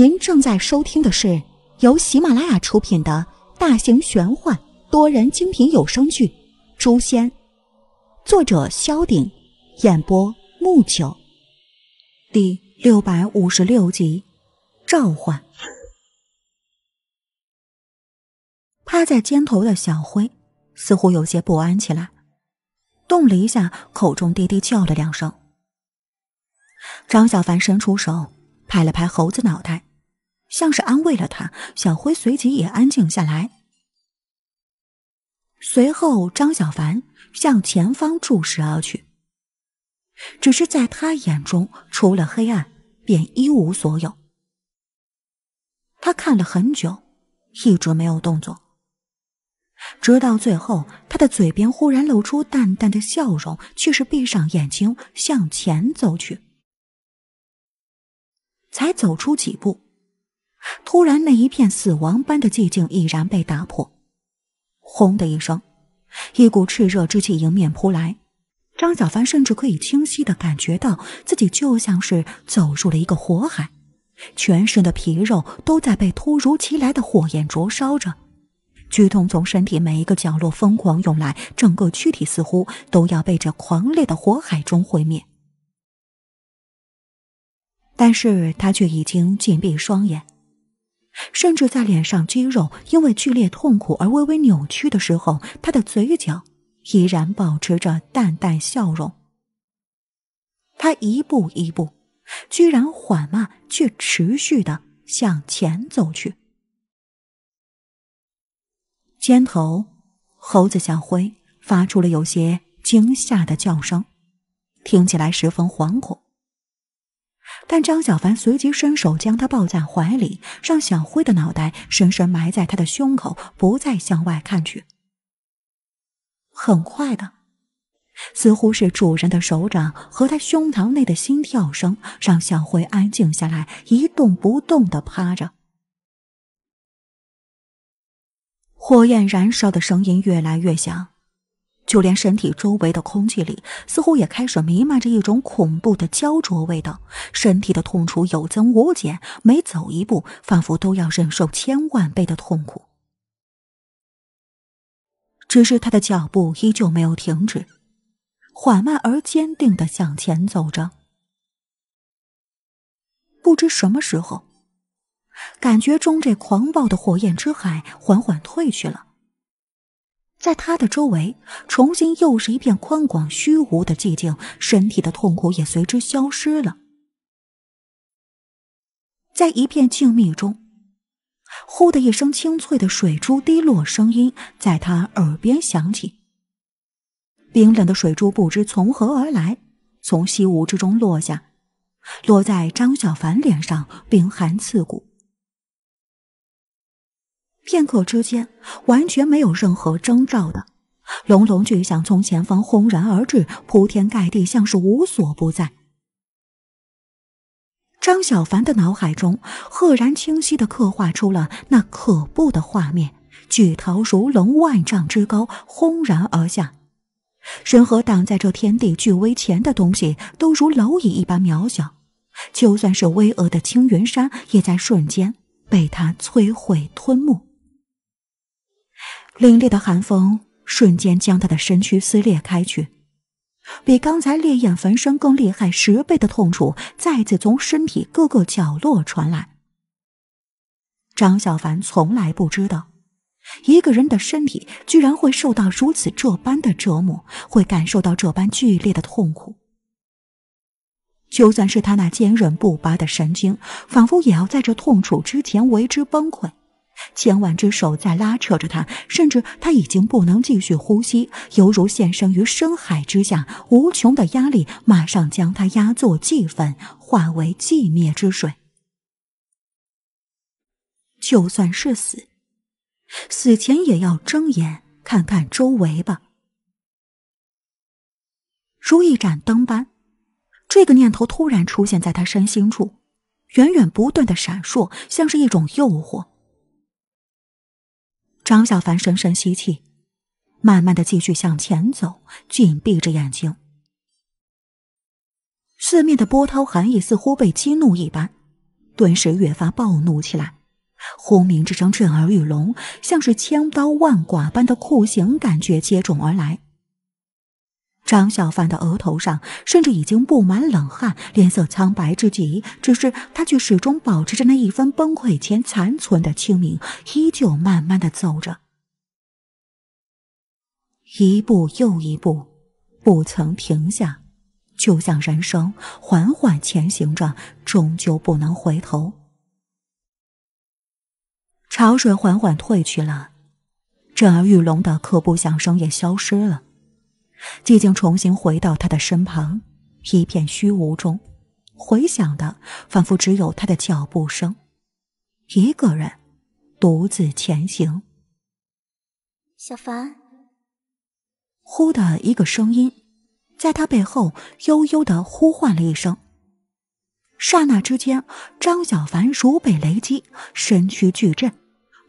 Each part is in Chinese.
您正在收听的是由喜马拉雅出品的大型玄幻多人精品有声剧《诛仙》，作者：萧鼎，演播：木九，第六百五十六集《召唤》。趴在肩头的小灰似乎有些不安起来，动了一下，口中低低叫了两声。张小凡伸出手，拍了拍猴子脑袋。像是安慰了他，小辉随即也安静下来。随后，张小凡向前方注视而去。只是在他眼中，除了黑暗，便一无所有。他看了很久，一直没有动作。直到最后，他的嘴边忽然露出淡淡的笑容，却是闭上眼睛向前走去。才走出几步。突然，那一片死亡般的寂静已然被打破。轰的一声，一股炽热之气迎面扑来。张小凡甚至可以清晰的感觉到自己就像是走入了一个火海，全身的皮肉都在被突如其来的火焰灼烧着，剧痛从身体每一个角落疯狂涌来，整个躯体似乎都要被这狂烈的火海中毁灭。但是他却已经紧闭双眼。甚至在脸上肌肉因为剧烈痛苦而微微扭曲的时候，他的嘴角依然保持着淡淡笑容。他一步一步，居然缓慢却持续的向前走去。肩头猴子小灰发出了有些惊吓的叫声，听起来十分惶恐。但张小凡随即伸手将他抱在怀里，让小慧的脑袋深深埋在他的胸口，不再向外看去。很快的，似乎是主人的手掌和他胸膛内的心跳声，让小慧安静下来，一动不动的趴着。火焰燃烧的声音越来越响。就连身体周围的空气里，似乎也开始弥漫着一种恐怖的焦灼味道。身体的痛楚有增无减，每走一步，仿佛都要忍受千万倍的痛苦。只是他的脚步依旧没有停止，缓慢而坚定的向前走着。不知什么时候，感觉中这狂暴的火焰之海缓缓退去了。在他的周围，重新又是一片宽广、虚无的寂静，身体的痛苦也随之消失了。在一片静谧中，“呼”的一声清脆的水珠滴落声音在他耳边响起。冰冷的水珠不知从何而来，从虚无之中落下，落在张小凡脸上，冰寒刺骨。片刻之间，完全没有任何征兆的隆隆巨响从前方轰然而至，铺天盖地，像是无所不在。张小凡的脑海中赫然清晰的刻画出了那可怖的画面：巨头如龙，万丈之高，轰然而下。任何挡在这天地巨威前的东西，都如蝼蚁一般渺小。就算是巍峨的青云山，也在瞬间被他摧毁吞没。凛冽的寒风瞬间将他的身躯撕裂开去，比刚才烈焰焚身更厉害十倍的痛楚再次从身体各个角落传来。张小凡从来不知道，一个人的身体居然会受到如此这般的折磨，会感受到这般剧烈的痛苦。就算是他那坚韧不拔的神经，仿佛也要在这痛楚之前为之崩溃。千万只手在拉扯着他，甚至他已经不能继续呼吸，犹如现身于深海之下，无穷的压力马上将他压作祭粉，化为寂灭之水。就算是死，死前也要睁眼看看周围吧，如一盏灯般。这个念头突然出现在他身心处，源源不断的闪烁，像是一种诱惑。张小凡深深吸气，慢慢的继续向前走，紧闭着眼睛。四面的波涛寒意似乎被激怒一般，顿时越发暴怒起来，轰鸣之声震耳欲聋，像是千刀万剐般的酷刑感觉接踵而来。张小凡的额头上甚至已经布满冷汗，脸色苍白至极。只是他却始终保持着那一分崩溃前残存的清明，依旧慢慢的走着，一步又一步，不曾停下，就像人生缓缓前行着，终究不能回头。潮水缓缓退去了，震耳欲聋的可不响声也消失了。寂静重新回到他的身旁，一片虚无中，回响的仿佛只有他的脚步声，一个人独自前行。小凡，忽的一个声音在他背后悠悠的呼唤了一声，刹那之间，张小凡如被雷击，身躯巨震，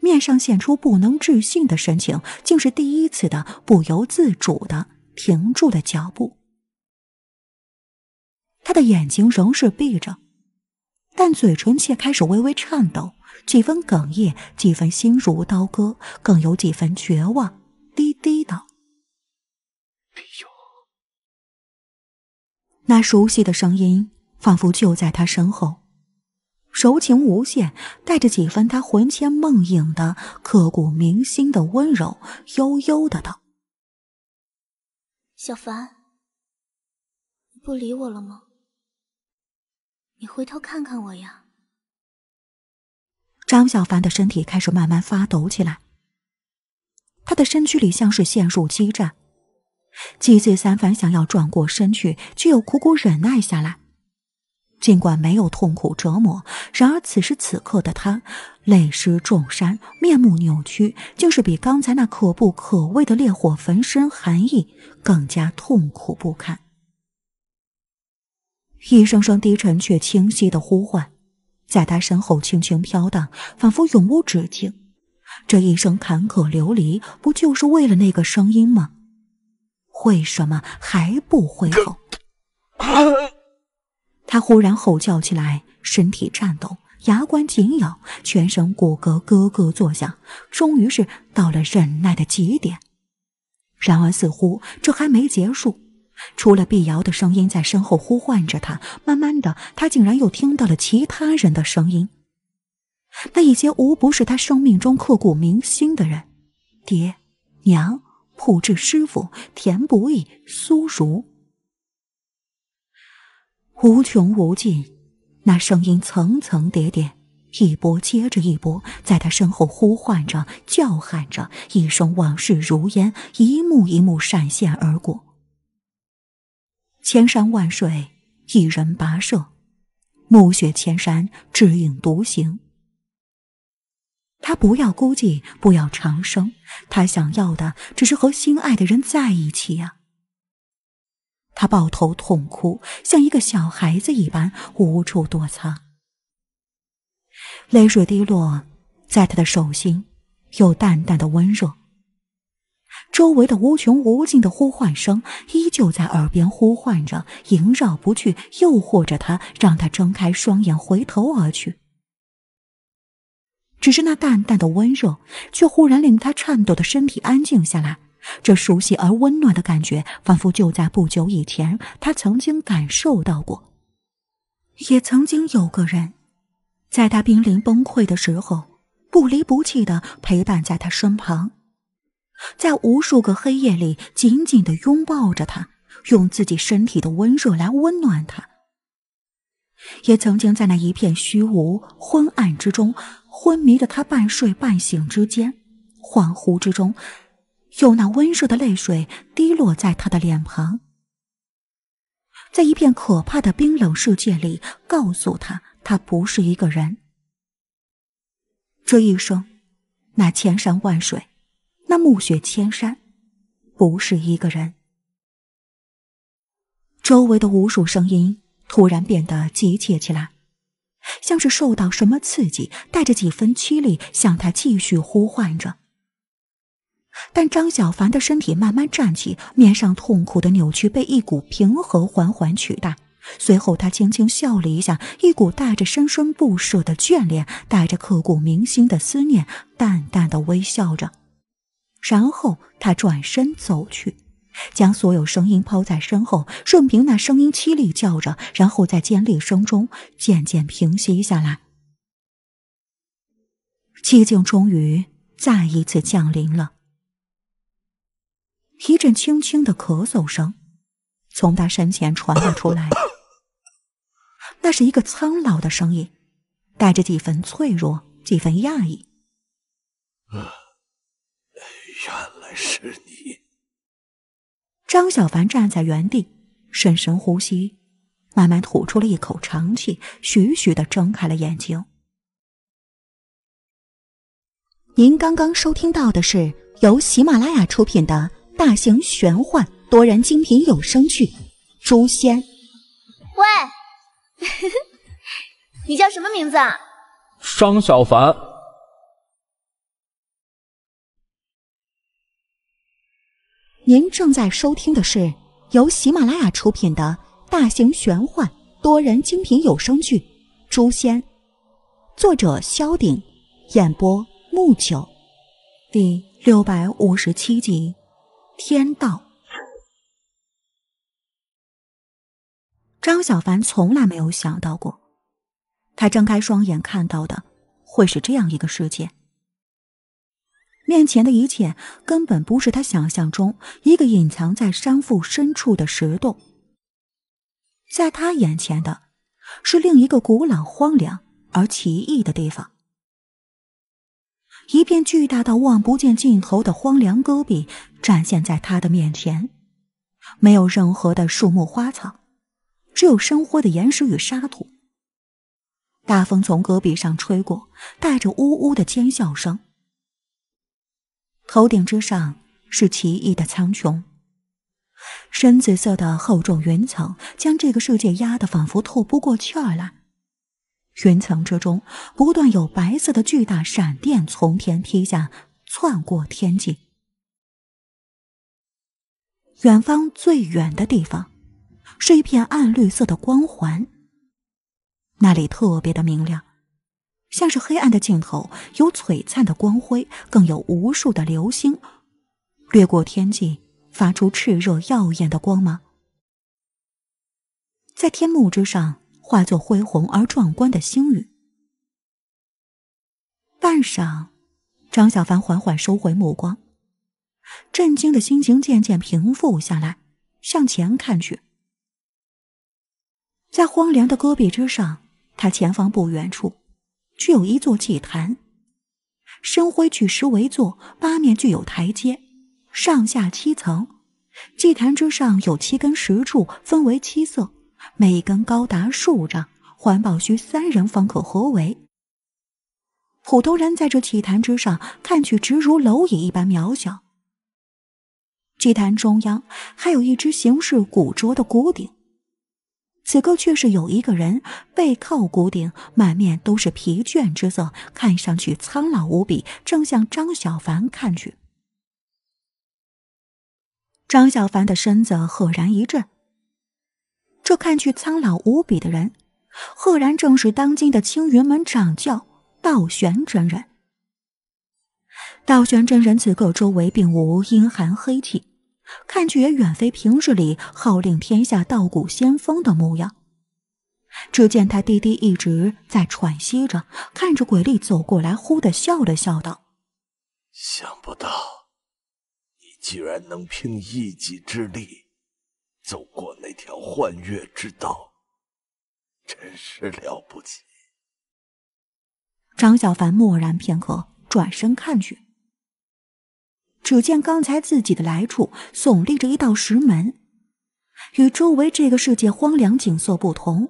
面上现出不能置信的神情，竟是第一次的不由自主的。停住了脚步，他的眼睛仍是闭着，但嘴唇却开始微微颤抖，几分哽咽，几分心如刀割，更有几分绝望。低低的，那熟悉的声音仿佛就在他身后，柔情无限，带着几分他魂牵梦萦的、刻骨铭心的温柔，悠悠的道。小凡，不理我了吗？你回头看看我呀！张小凡的身体开始慢慢发抖起来，他的身躯里像是陷入激战，几次三番想要转过身去，却又苦苦忍耐下来。尽管没有痛苦折磨，然而此时此刻的他，泪湿重衫，面目扭曲，竟是比刚才那可怖可畏的烈火焚身寒意更加痛苦不堪。一声声低沉却清晰的呼唤，在他身后轻轻飘荡，仿佛永无止境。这一生坎坷流离，不就是为了那个声音吗？为什么还不回头？他忽然吼叫起来，身体颤抖，牙关紧咬，全身骨骼咯咯作响，终于是到了忍耐的极点。然而，似乎这还没结束，除了碧瑶的声音在身后呼唤着他，慢慢的，他竟然又听到了其他人的声音，那一些无不是他生命中刻骨铭心的人，爹、娘、普智师傅、田不易、苏如。无穷无尽，那声音层层叠叠，一波接着一波，在他身后呼唤着、叫喊着。一生往事如烟，一幕一幕闪现而过。千山万水，一人跋涉；暮雪千山，只影独行。他不要孤寂，不要长生，他想要的只是和心爱的人在一起呀。他抱头痛哭，像一个小孩子一般无处躲藏。泪水滴落在他的手心，有淡淡的温热。周围的无穷无尽的呼唤声依旧在耳边呼唤着，萦绕不去，诱惑着他，让他睁开双眼，回头而去。只是那淡淡的温热，却忽然令他颤抖的身体安静下来。这熟悉而温暖的感觉，仿佛就在不久以前，他曾经感受到过。也曾经有个人，在他濒临崩溃的时候，不离不弃地陪伴在他身旁，在无数个黑夜里紧紧地拥抱着他，用自己身体的温热来温暖他。也曾经在那一片虚无昏暗之中，昏迷的他半睡半醒之间，恍惚之中。用那温热的泪水滴落在他的脸庞，在一片可怕的冰冷世界里，告诉他他不是一个人。这一生，那千山万水，那暮雪千山，不是一个人。周围的无数声音突然变得急切起来，像是受到什么刺激，带着几分凄厉，向他继续呼唤着。但张小凡的身体慢慢站起，面上痛苦的扭曲被一股平和缓缓取代。随后，他轻轻笑了一下，一股带着深深不舍的眷恋，带着刻骨铭心的思念，淡淡的微笑着。然后，他转身走去，将所有声音抛在身后，任凭那声音凄厉叫着，然后在尖厉声中渐渐平息下来。寂静终于再一次降临了。一阵轻轻的咳嗽声从他身前传了出来，那是一个苍老的声音，带着几分脆弱，几分讶异。啊，原来是你。张小凡站在原地，深深呼吸，慢慢吐出了一口长气，徐徐的睁开了眼睛。您刚刚收听到的是由喜马拉雅出品的。大型玄幻多人精品有声剧《诛仙》。喂，你叫什么名字？啊？张小凡。您正在收听的是由喜马拉雅出品的大型玄幻多人精品有声剧《诛仙》，作者：萧鼎，演播：木九，第六百五十七集。天道，张小凡从来没有想到过，他睁开双眼看到的会是这样一个世界。面前的一切根本不是他想象中一个隐藏在山腹深处的石洞，在他眼前的是另一个古老、荒凉而奇异的地方，一片巨大到望不见尽头的荒凉戈壁。展现在他的面前，没有任何的树木花草，只有深活的岩石与沙土。大风从戈壁上吹过，带着呜呜的尖啸声。头顶之上是奇异的苍穹，深紫色的厚重云层将这个世界压得仿佛透不过气儿来。云层之中不断有白色的巨大闪电从天劈下，窜过天际。远方最远的地方，是一片暗绿色的光环。那里特别的明亮，像是黑暗的尽头有璀璨的光辉，更有无数的流星掠过天际，发出炽热耀眼的光芒，在天幕之上化作恢宏而壮观的星雨。半晌，张小凡缓缓收回目光。震惊的心情渐渐平复下来，向前看去，在荒凉的戈壁之上，他前方不远处，却有一座祭坛，深灰巨石为座，八面具有台阶，上下七层。祭坛之上有七根石柱，分为七色，每根高达数丈，环抱需三人方可合围。普通人在这祭坛之上看去，直如蝼蚁一般渺小。祭坛中央还有一只形似古拙的古鼎，此刻却是有一个人背靠古鼎，满面都是疲倦之色，看上去苍老无比，正向张小凡看去。张小凡的身子赫然一震，这看去苍老无比的人，赫然正是当今的青云门掌教道玄真人。道玄真人此刻周围并无阴寒黑气。看去也远非平日里号令天下、道骨仙风的模样。只见他低低一直在喘息着，看着鬼厉走过来，忽地笑了笑道：“想不到，你居然能凭一己之力走过那条幻月之道，真是了不起。”张小凡默然片刻，转身看去。只见刚才自己的来处耸立着一道石门，与周围这个世界荒凉景色不同。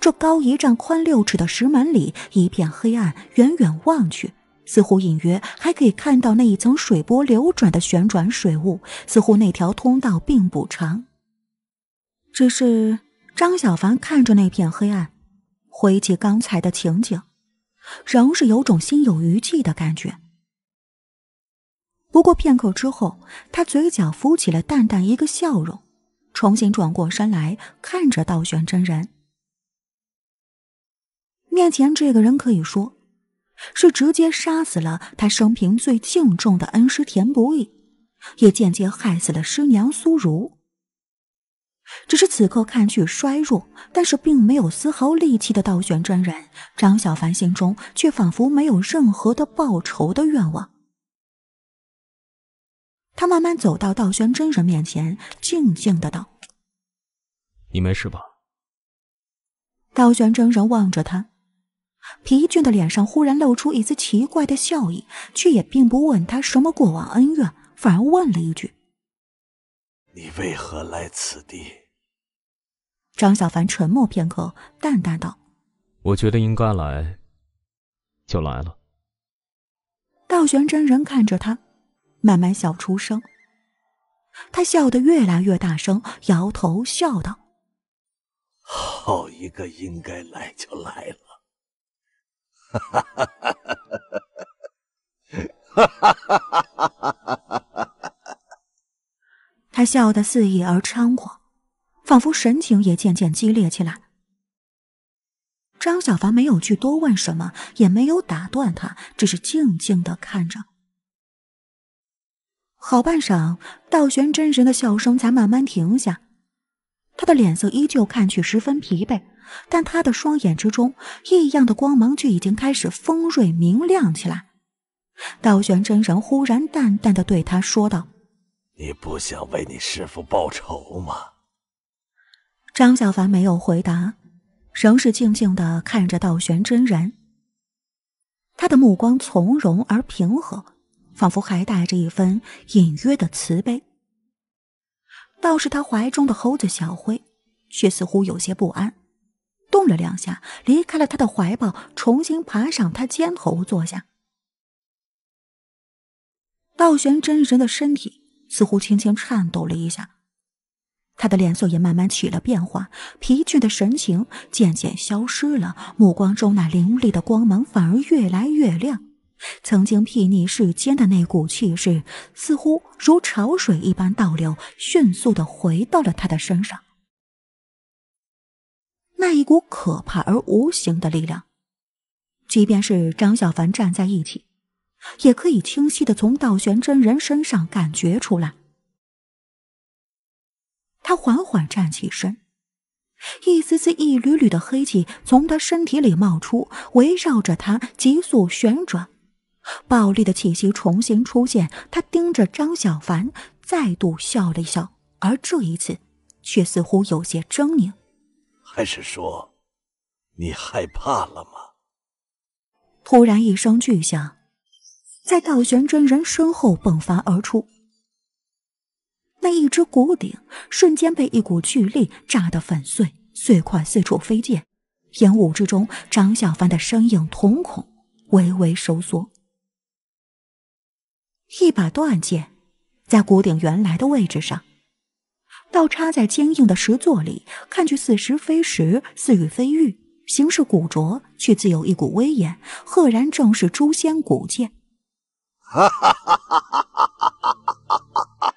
这高一丈、宽六尺的石门里一片黑暗，远远望去，似乎隐约还可以看到那一层水波流转的旋转水雾。似乎那条通道并不长。只是张小凡看着那片黑暗，回忆起刚才的情景，仍是有种心有余悸的感觉。不过片刻之后，他嘴角浮起了淡淡一个笑容，重新转过身来看着道玄真人。面前这个人可以说是直接杀死了他生平最敬重的恩师田不易，也间接害死了师娘苏如。只是此刻看去衰弱，但是并没有丝毫力气的道玄真人，张小凡心中却仿佛没有任何的报仇的愿望。他慢慢走到道玄真人面前，静静的道：“你没事吧？”道玄真人望着他，疲倦的脸上忽然露出一丝奇怪的笑意，却也并不问他什么过往恩怨，反而问了一句：“你为何来此地？”张小凡沉默片刻，淡淡道：“我觉得应该来，就来了。”道玄真人看着他。慢慢笑出声，他笑得越来越大声，摇头笑道：“好一个应该来就来了！”哈，他笑得肆意而猖狂，仿佛神情也渐渐激烈起来。张小凡没有去多问什么，也没有打断他，只是静静的看着。好半晌，道玄真人的笑声才慢慢停下。他的脸色依旧看去十分疲惫，但他的双眼之中异样的光芒却已经开始锋锐明亮起来。道玄真人忽然淡淡的对他说道：“你不想为你师父报仇吗？”张小凡没有回答，仍是静静的看着道玄真人。他的目光从容而平和。仿佛还带着一份隐约的慈悲，倒是他怀中的猴子小灰，却似乎有些不安，动了两下，离开了他的怀抱，重新爬上他肩头坐下。道玄真人的身体似乎轻轻颤抖了一下，他的脸色也慢慢起了变化，疲倦的神情渐渐消失了，目光中那凌厉的光芒反而越来越亮。曾经睥睨世间的那股气势，似乎如潮水一般倒流，迅速的回到了他的身上。那一股可怕而无形的力量，即便是张小凡站在一起，也可以清晰的从道玄真人身上感觉出来。他缓缓站起身，一丝丝、一缕缕的黑气从他身体里冒出，围绕着他急速旋转。暴力的气息重新出现，他盯着张小凡，再度笑了一笑，而这一次却似乎有些狰狞。还是说，你害怕了吗？突然一声巨响，在道玄真人身后迸发而出，那一只古鼎瞬间被一股巨力炸得粉碎，碎块四处飞溅。烟雾之中，张小凡的身影瞳孔微微收缩。一把断剑，在古鼎原来的位置上，倒插在坚硬的石座里，看去似石非石，似玉非玉，形似古拙，却自有一股威严，赫然正是诛仙古剑。哈！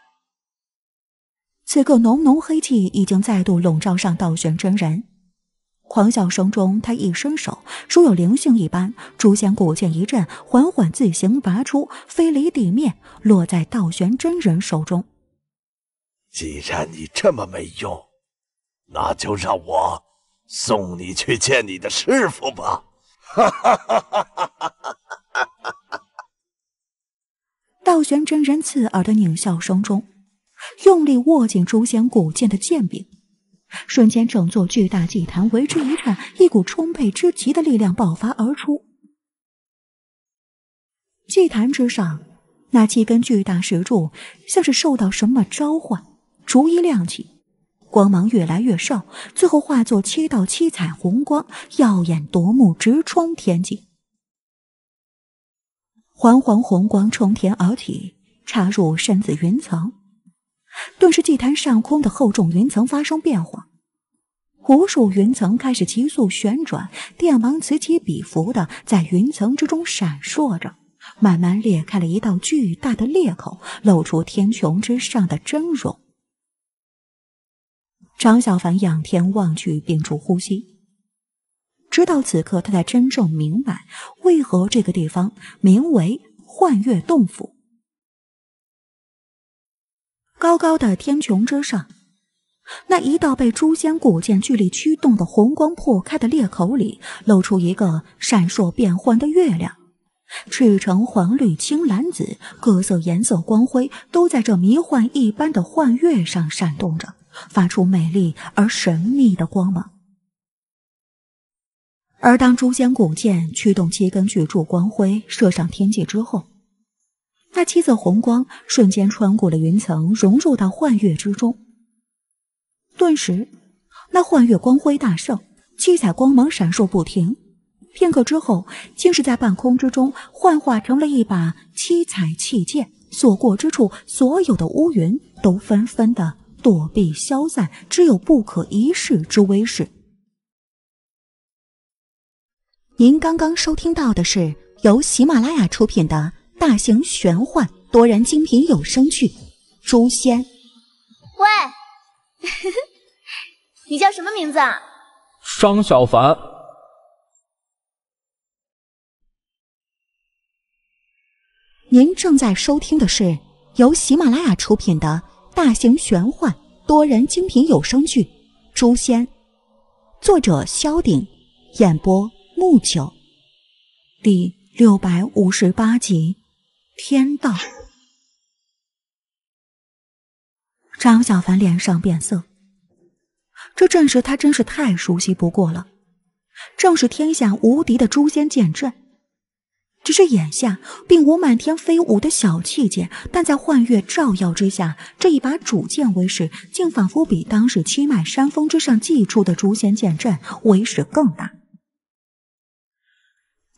此刻，浓浓黑气已经再度笼罩上道玄真人。狂笑声中，他一伸手，如有灵性一般，诛仙古剑一阵，缓缓自行拔出，飞离地面，落在道玄真人手中。既然你这么没用，那就让我送你去见你的师傅吧！哈哈哈哈哈！道玄真人刺耳的狞笑声中，用力握紧诛仙古剑的剑柄。瞬间，整座巨大祭坛为之一颤，一股充沛之极的力量爆发而出。祭坛之上，那七根巨大石柱像是受到什么召唤，逐一亮起，光芒越来越少，最后化作七道七彩虹光，耀眼夺目，直冲天际。缓缓红光冲天而起，插入身子云层。顿时，祭坛上空的厚重云层发生变化，无数云层开始急速旋转，电芒此起彼伏的在云层之中闪烁着，慢慢裂开了一道巨大的裂口，露出天穹之上的真容。张小凡仰天望去，屏住呼吸，直到此刻，他才真正明白为何这个地方名为幻月洞府。高高的天穹之上，那一道被诛仙古剑巨力驱动的红光破开的裂口里，露出一个闪烁变幻的月亮。赤橙黄绿青蓝紫各色颜色光辉都在这迷幻一般的幻月上闪动着，发出美丽而神秘的光芒。而当诛仙古剑驱动七根巨柱光辉射上天际之后，那七色红光瞬间穿过了云层，融入到幻月之中。顿时，那幻月光辉大盛，七彩光芒闪烁不停。片刻之后，竟是在半空之中幻化成了一把七彩气剑，所过之处，所有的乌云都纷纷的躲避消散，只有不可一世之威势。您刚刚收听到的是由喜马拉雅出品的。大型玄幻多人精品有声剧《诛仙》。喂，你叫什么名字？啊？张小凡。您正在收听的是由喜马拉雅出品的大型玄幻多人精品有声剧《诛仙》，作者萧鼎，演播木九，第六百五十八集。天道，张小凡脸上变色。这阵势他真是太熟悉不过了，正是天下无敌的诛仙剑阵。只是眼下并无漫天飞舞的小器剑，但在幻月照耀之下，这一把主剑威势，竟仿佛比当时七脉山峰之上祭出的诛仙剑阵威势更大。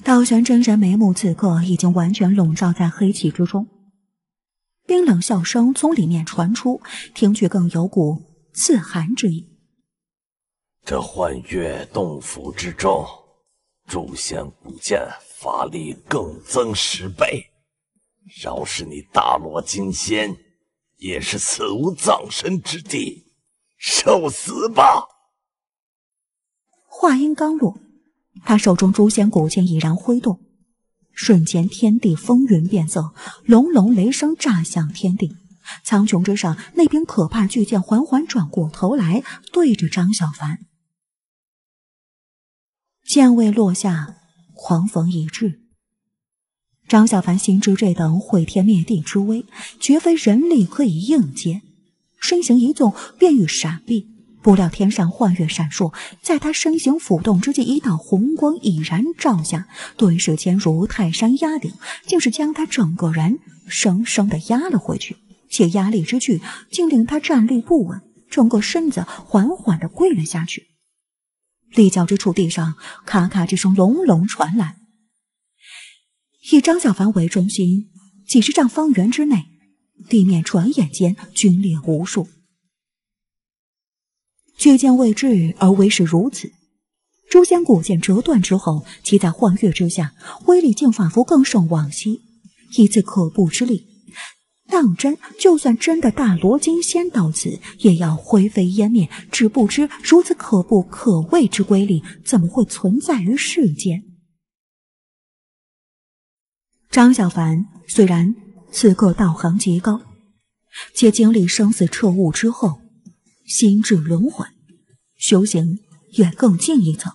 道玄真人眉目此刻已经完全笼罩在黑气之中，冰冷笑声从里面传出，听去更有股刺寒之意。这幻月洞府之中，诛仙古剑法力更增十倍，饶是你大罗金仙，也是死无葬身之地，受死吧！话音刚落。他手中诛仙古剑已然挥动，瞬间天地风云变色，隆隆雷声炸响天地。苍穹之上，那柄可怕巨剑缓缓转过头来，对着张小凡。剑未落下，狂风已至。张小凡心知这等毁天灭地之威，绝非人力可以应接，身形一纵，便欲闪避。不料天上幻月闪烁，在他身形浮动之际，一道红光已然照下，顿时间如泰山压顶，竟是将他整个人生生的压了回去。且压力之巨，竟令他站立不稳，整个身子缓缓的跪了下去。立脚之处地上咔咔之声隆隆传来，以张小凡为中心，几十丈方圆之内，地面转眼间龟裂无数。却剑未至，而为是如此。诛仙古剑折断之后，其在幻月之下，威力竟仿佛更胜往昔，一次可怖之力。当真，就算真的大罗金仙到此，也要灰飞烟灭。只不知如此可怖、可畏之威力，怎么会存在于世间？张小凡虽然此刻道行极高，且经历生死彻悟之后。心智轮回，修行也更进一层。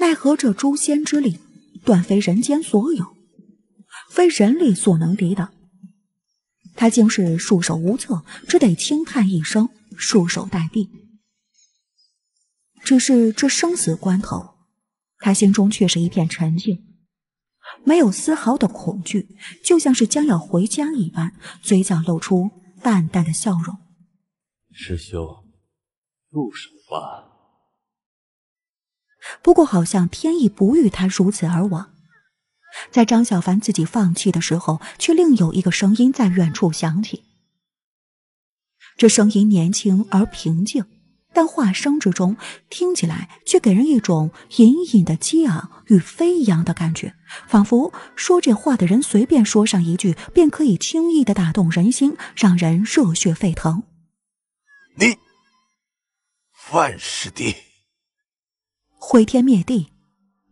奈何这诛仙之力，断非人间所有，非人力所能抵挡。他竟是束手无策，只得轻叹一声，束手待毙。只是这生死关头，他心中却是一片沉静，没有丝毫的恐惧，就像是将要回家一般，嘴角露出淡淡的笑容。师兄，入手吧。不过，好像天意不欲他如此而往。在张小凡自己放弃的时候，却另有一个声音在远处响起。这声音年轻而平静，但话声之中听起来却给人一种隐隐的激昂与飞扬的感觉，仿佛说这话的人随便说上一句，便可以轻易的打动人心，让人热血沸腾。你，万师弟，毁天灭地，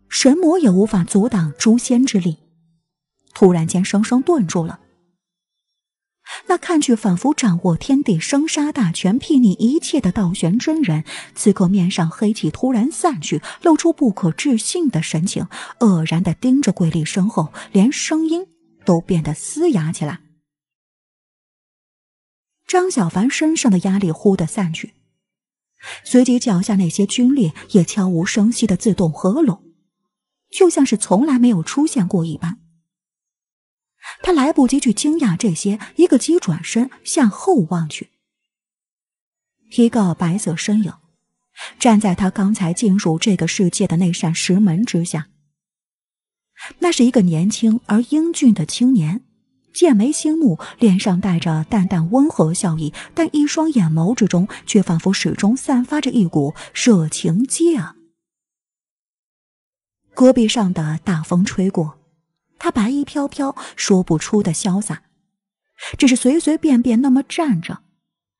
神魔也无法阻挡诛仙之力。突然间，生生顿住了。那看去仿佛掌握天地生杀大权、睥睨一切的道玄真人，此刻面上黑气突然散去，露出不可置信的神情，愕然的盯着桂丽身后，连声音都变得嘶哑起来。张小凡身上的压力忽地散去，随即脚下那些军列也悄无声息的自动合拢，就像是从来没有出现过一般。他来不及去惊讶这些，一个急转身向后望去，一个白色身影站在他刚才进入这个世界的那扇石门之下。那是一个年轻而英俊的青年。剑眉星目，脸上带着淡淡温和笑意，但一双眼眸之中却仿佛始终散发着一股热情激昂。戈壁上的大风吹过，他白衣飘飘，说不出的潇洒，只是随随便便那么站着。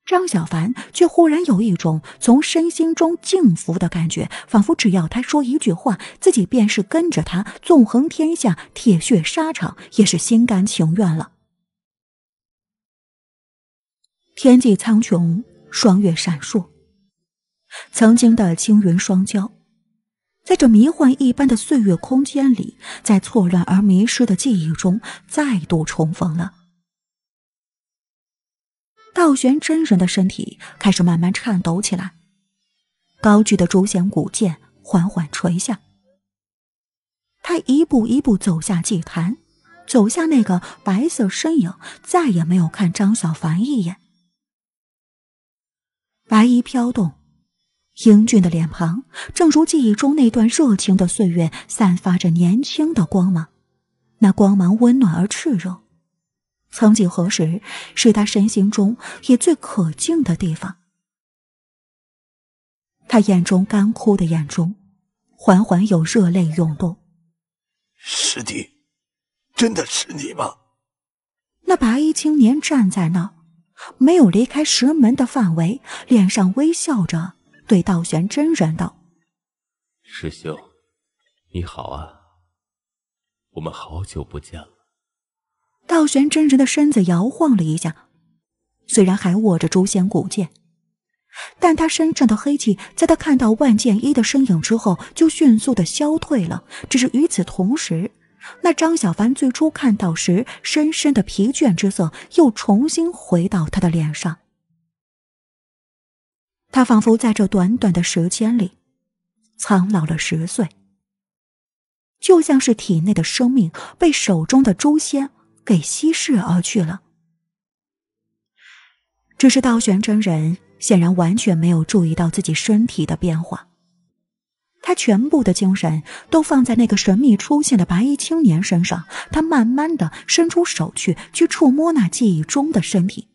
张小凡却忽然有一种从身心中静服的感觉，仿佛只要他说一句话，自己便是跟着他纵横天下，铁血沙场也是心甘情愿了。天际苍穹，双月闪烁。曾经的青云双骄，在这迷幻一般的岁月空间里，在错乱而迷失的记忆中，再度重逢了。道玄真人的身体开始慢慢颤抖起来，高举的诛仙古剑缓缓垂下。他一步一步走下祭坛，走下那个白色身影，再也没有看张小凡一眼。白衣飘动，英俊的脸庞，正如记忆中那段热情的岁月，散发着年轻的光芒，那光芒温暖而炽热。曾几何时，是他身心中也最可敬的地方。他眼中干枯的眼中，缓缓有热泪涌动。师弟，真的是你吗？那白衣青年站在那，没有离开石门的范围，脸上微笑着对道玄真人道：“师兄，你好啊，我们好久不见。”道玄真人的身子摇晃了一下，虽然还握着诛仙古剑，但他身上的黑气在他看到万剑一的身影之后就迅速的消退了。只是与此同时，那张小凡最初看到时深深的疲倦之色又重新回到他的脸上，他仿佛在这短短的时间里苍老了十岁，就像是体内的生命被手中的诛仙。给稀释而去了。只是道玄真人显然完全没有注意到自己身体的变化，他全部的精神都放在那个神秘出现的白衣青年身上。他慢慢的伸出手去，去触摸那记忆中的身体。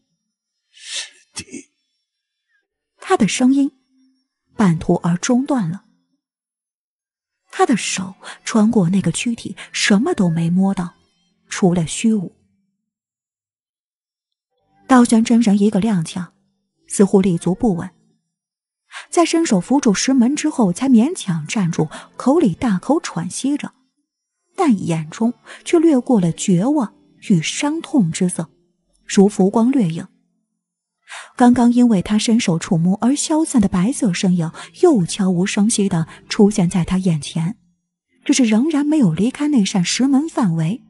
他的声音半途而中断了。他的手穿过那个躯体，什么都没摸到。除了虚无，道玄真人一个踉跄，似乎立足不稳，在伸手扶住石门之后，才勉强站住，口里大口喘息着，但眼中却掠过了绝望与伤痛之色，如浮光掠影。刚刚因为他伸手触摸而消散的白色身影，又悄无声息的出现在他眼前，只是仍然没有离开那扇石门范围。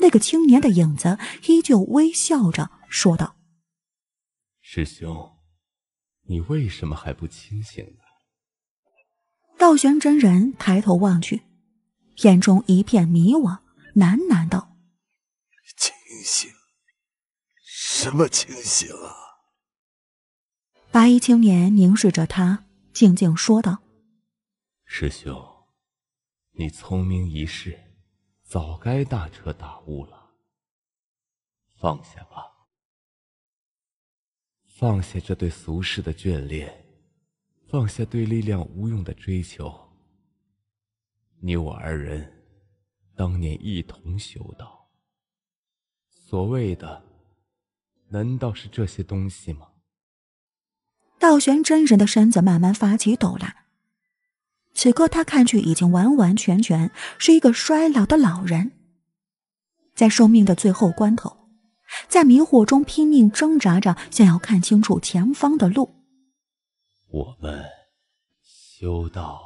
那个青年的影子依旧微笑着说道：“师兄，你为什么还不清醒呢？”道玄真人抬头望去，眼中一片迷惘，喃喃道：“清醒？什么清醒啊？”白衣青年凝视着他，静静说道：“师兄，你聪明一世。”早该大彻大悟了，放下吧，放下这对俗世的眷恋，放下对力量无用的追求。你我二人当年一同修道，所谓的难道是这些东西吗？道玄真人的身子慢慢发起抖来。此刻他看去，已经完完全全是一个衰老的老人，在生命的最后关头，在迷惑中拼命挣扎着，想要看清楚前方的路。我们修道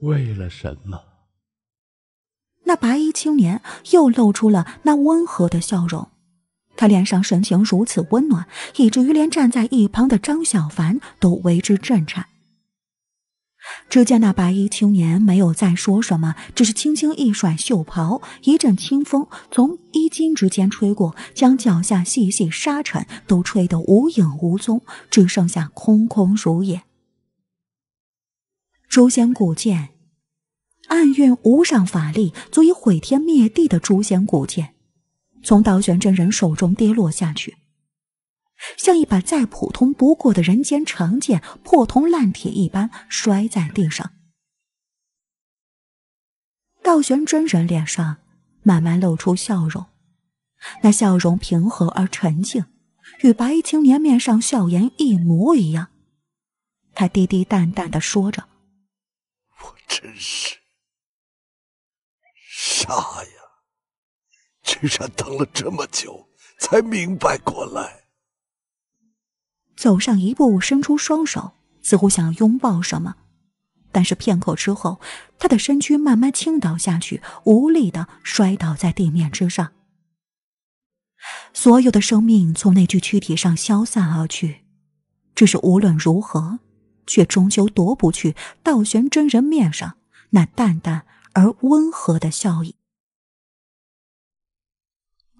为了什么？那白衣青年又露出了那温和的笑容，他脸上神情如此温暖，以至于连站在一旁的张小凡都为之震颤。只见那白衣青年没有再说什么，只是轻轻一甩袖袍，一阵清风从衣襟之间吹过，将脚下细细沙尘都吹得无影无踪，只剩下空空如也。诛仙古剑，暗运无上法力，足以毁天灭地的诛仙古剑，从道玄真人手中跌落下去。像一把再普通不过的人间长剑，破铜烂铁一般摔在地上。道玄真人脸上慢慢露出笑容，那笑容平和而沉静，与白青年面上笑颜一模一样。他低低淡淡的说着：“我真是傻呀，居然等了这么久才明白过来。”走上一步，伸出双手，似乎想拥抱什么，但是片刻之后，他的身躯慢慢倾倒下去，无力的摔倒在地面之上。所有的生命从那具躯体上消散而去，只是无论如何，却终究夺不去道玄真人面上那淡淡而温和的笑意。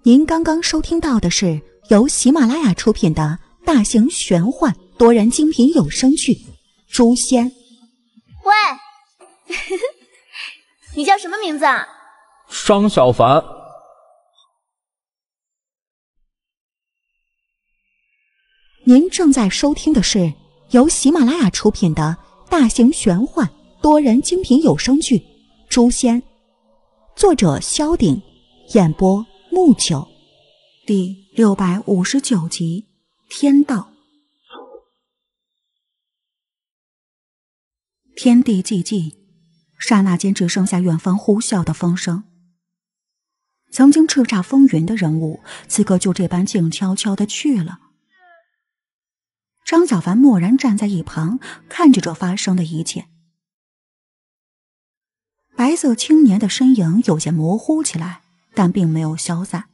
您刚刚收听到的是由喜马拉雅出品的。大型玄幻多人精品有声剧《诛仙》。喂，你叫什么名字？啊？张小凡。您正在收听的是由喜马拉雅出品的大型玄幻多人精品有声剧《诛仙》，作者萧鼎，演播木九，第六百五十九集。天道，天地寂静，刹那间只剩下远方呼啸的风声。曾经叱咤风云的人物，此刻就这般静悄悄的去了。张小凡默然站在一旁，看着这发生的一切。白色青年的身影有些模糊起来，但并没有消散。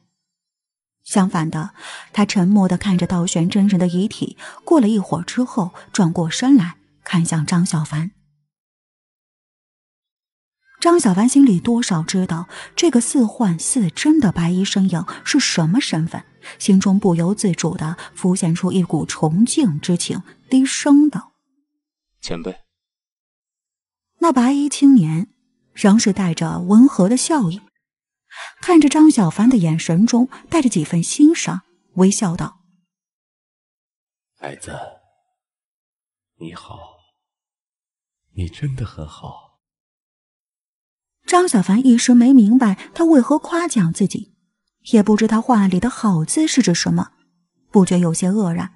相反的，他沉默的看着道玄真人的遗体。过了一会儿之后，转过身来看向张小凡。张小凡心里多少知道这个似幻似真的白衣身影是什么身份，心中不由自主的浮现出一股崇敬之情，低声道：“前辈。”那白衣青年仍是带着温和的笑意。看着张小凡的眼神中带着几分欣赏，微笑道：“孩子，你好，你真的很好。”张小凡一时没明白他为何夸奖自己，也不知他话里的“好”字是指什么，不觉有些愕然。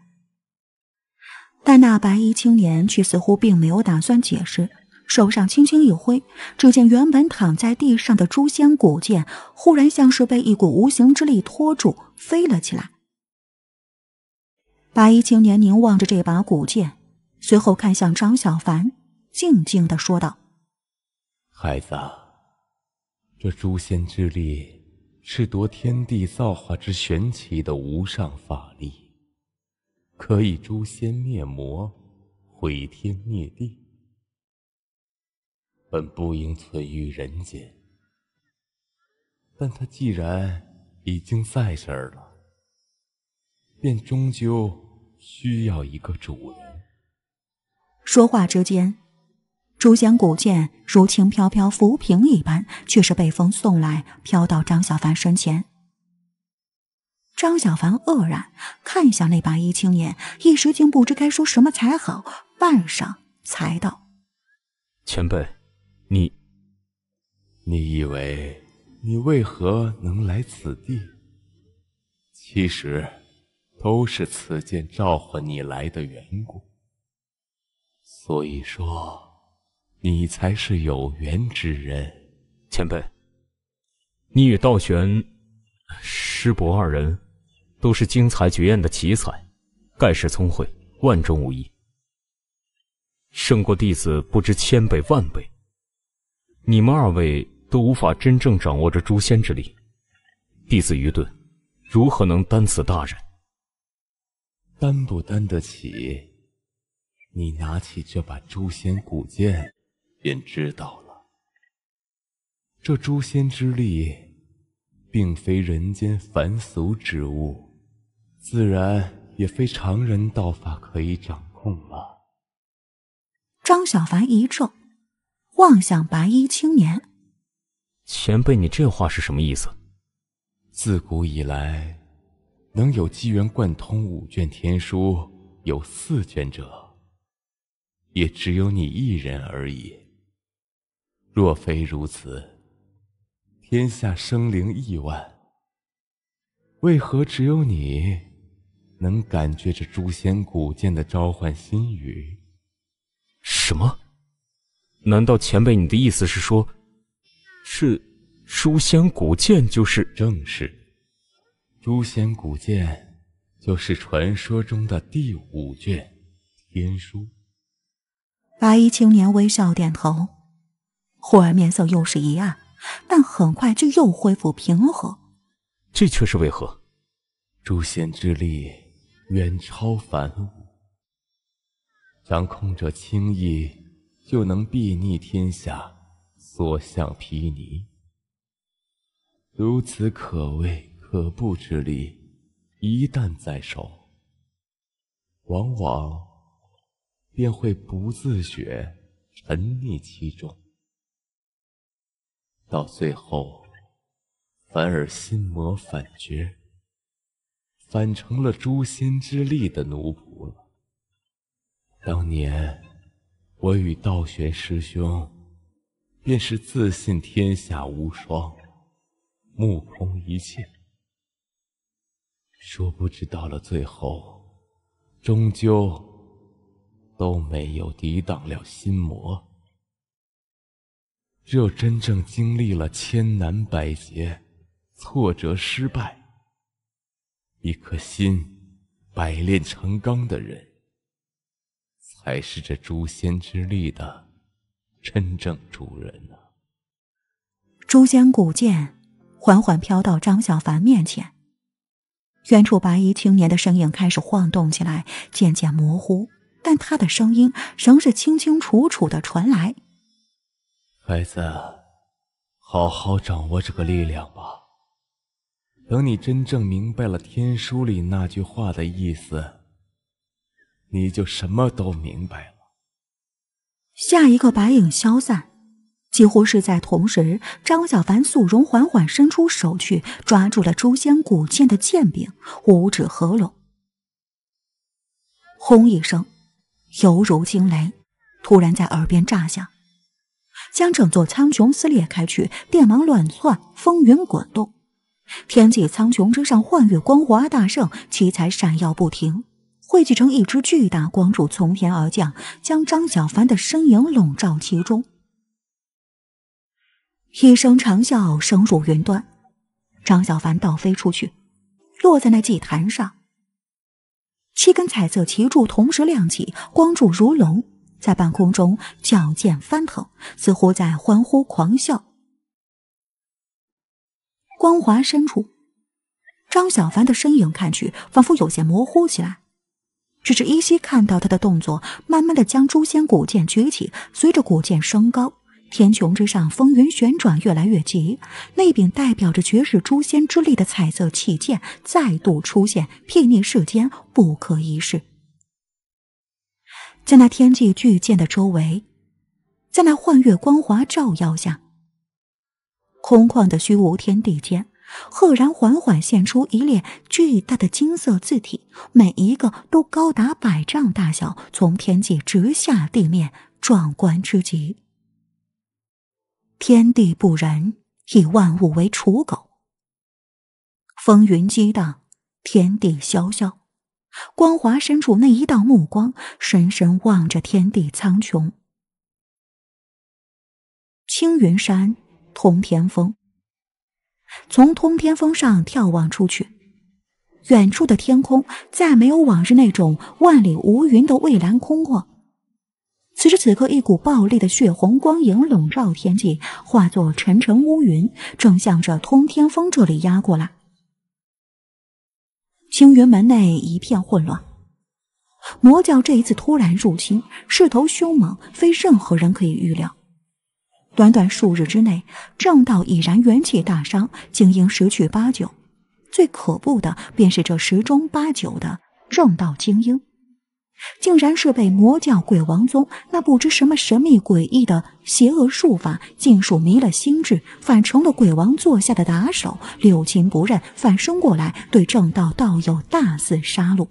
但那白衣青年却似乎并没有打算解释。手上轻轻一挥，只见原本躺在地上的诛仙古剑，忽然像是被一股无形之力拖住，飞了起来。白衣青年凝望着这把古剑，随后看向张小凡，静静的说道：“孩子，这诛仙之力是夺天地造化之玄奇的无上法力，可以诛仙灭魔，毁天灭地。”本不应存于人间，但他既然已经在这儿了，便终究需要一个主人。说话之间，诛仙古剑如轻飘飘浮萍一般，却是被风送来，飘到张小凡身前。张小凡愕然看向那白衣青年，一时竟不知该说什么才好，半晌才道：“前辈。”你，你以为你为何能来此地？其实，都是此剑召唤你来的缘故。所以说，你才是有缘之人。前辈，你与道玄师伯二人，都是惊才绝艳的奇才，盖世聪慧，万中无一，胜过弟子不知千倍万倍。你们二位都无法真正掌握这诛仙之力，弟子愚钝，如何能担此大任？担不担得起，你拿起这把诛仙古剑便知道了。这诛仙之力，并非人间凡俗之物，自然也非常人道法可以掌控了。张小凡一怔，望向白衣青年，前辈，你这话是什么意思？自古以来，能有机缘贯通五卷天书，有四卷者，也只有你一人而已。若非如此，天下生灵亿万，为何只有你能感觉这诛仙古剑的召唤心语？什么？难道前辈，你的意思是说，是《诛仙古剑》就是？正是，《诛仙古剑》就是传说中的第五卷天书。白衣青年微笑点头，忽然面色又是一暗，但很快就又恢复平和。这却是为何？诛仙之力远超凡物，掌控者轻易。就能睥睨天下，所向披靡。如此可畏可怖之力，一旦在手，往往便会不自觉沉溺其中，到最后反而心魔反觉，反成了诛仙之力的奴仆了。当年。我与道玄师兄，便是自信天下无双，目空一切。殊不知到了最后，终究都没有抵挡了心魔。只有真正经历了千难百劫、挫折失败，一颗心百炼成钢的人。才是这诛仙之力的真正主人呢。诛仙古剑缓缓飘到张小凡面前，远处白衣青年的身影开始晃动起来，渐渐模糊，但他的声音仍是清清楚楚的传来：“孩子，好好掌握这个力量吧。等你真正明白了天书里那句话的意思。”你就什么都明白了。下一个白影消散，几乎是在同时，张小凡素容缓缓伸出手去，抓住了诛仙古剑的剑柄，五指合拢。轰一声，犹如惊雷，突然在耳边炸响，将整座苍穹撕裂开去，电芒乱窜，风云滚动，天际苍穹之上，幻月光华大盛，七彩闪耀不停。汇聚成一支巨大光柱，从天而降，将张小凡的身影笼罩其中。一声长啸，声入云端，张小凡倒飞出去，落在那祭坛上。七根彩色旗柱同时亮起，光柱如龙，在半空中矫健翻腾，似乎在欢呼狂笑。光华深处，张小凡的身影看去，仿佛有些模糊起来。只是依稀看到他的动作，慢慢的将诛仙古剑举起。随着古剑升高，天穹之上风云旋转越来越急。那柄代表着绝世诛仙之力的彩色气剑再度出现，睥睨世间，不可一世。在那天际巨剑的周围，在那幻月光华照耀下，空旷的虚无天地间。赫然缓缓现出一列巨大的金色字体，每一个都高达百丈大小，从天际直下地面，壮观之极。天地不仁，以万物为刍狗。风云激荡，天地萧萧。光华深处那一道目光，深深望着天地苍穹。青云山，通天峰。从通天峰上眺望出去，远处的天空再没有往日那种万里无云的蔚蓝空旷。此时此刻，一股暴力的血红光影笼罩天际，化作沉沉乌云，正向着通天峰这里压过来。青云门内一片混乱，魔教这一次突然入侵，势头凶猛，非任何人可以预料。短短数日之内，正道已然元气大伤，精英十去八九。最可怖的，便是这十中八九的正道精英，竟然是被魔教鬼王宗那不知什么神秘诡异的邪恶术法尽数迷了心智，反成了鬼王座下的打手，六亲不认，反身过来对正道道友大肆杀戮。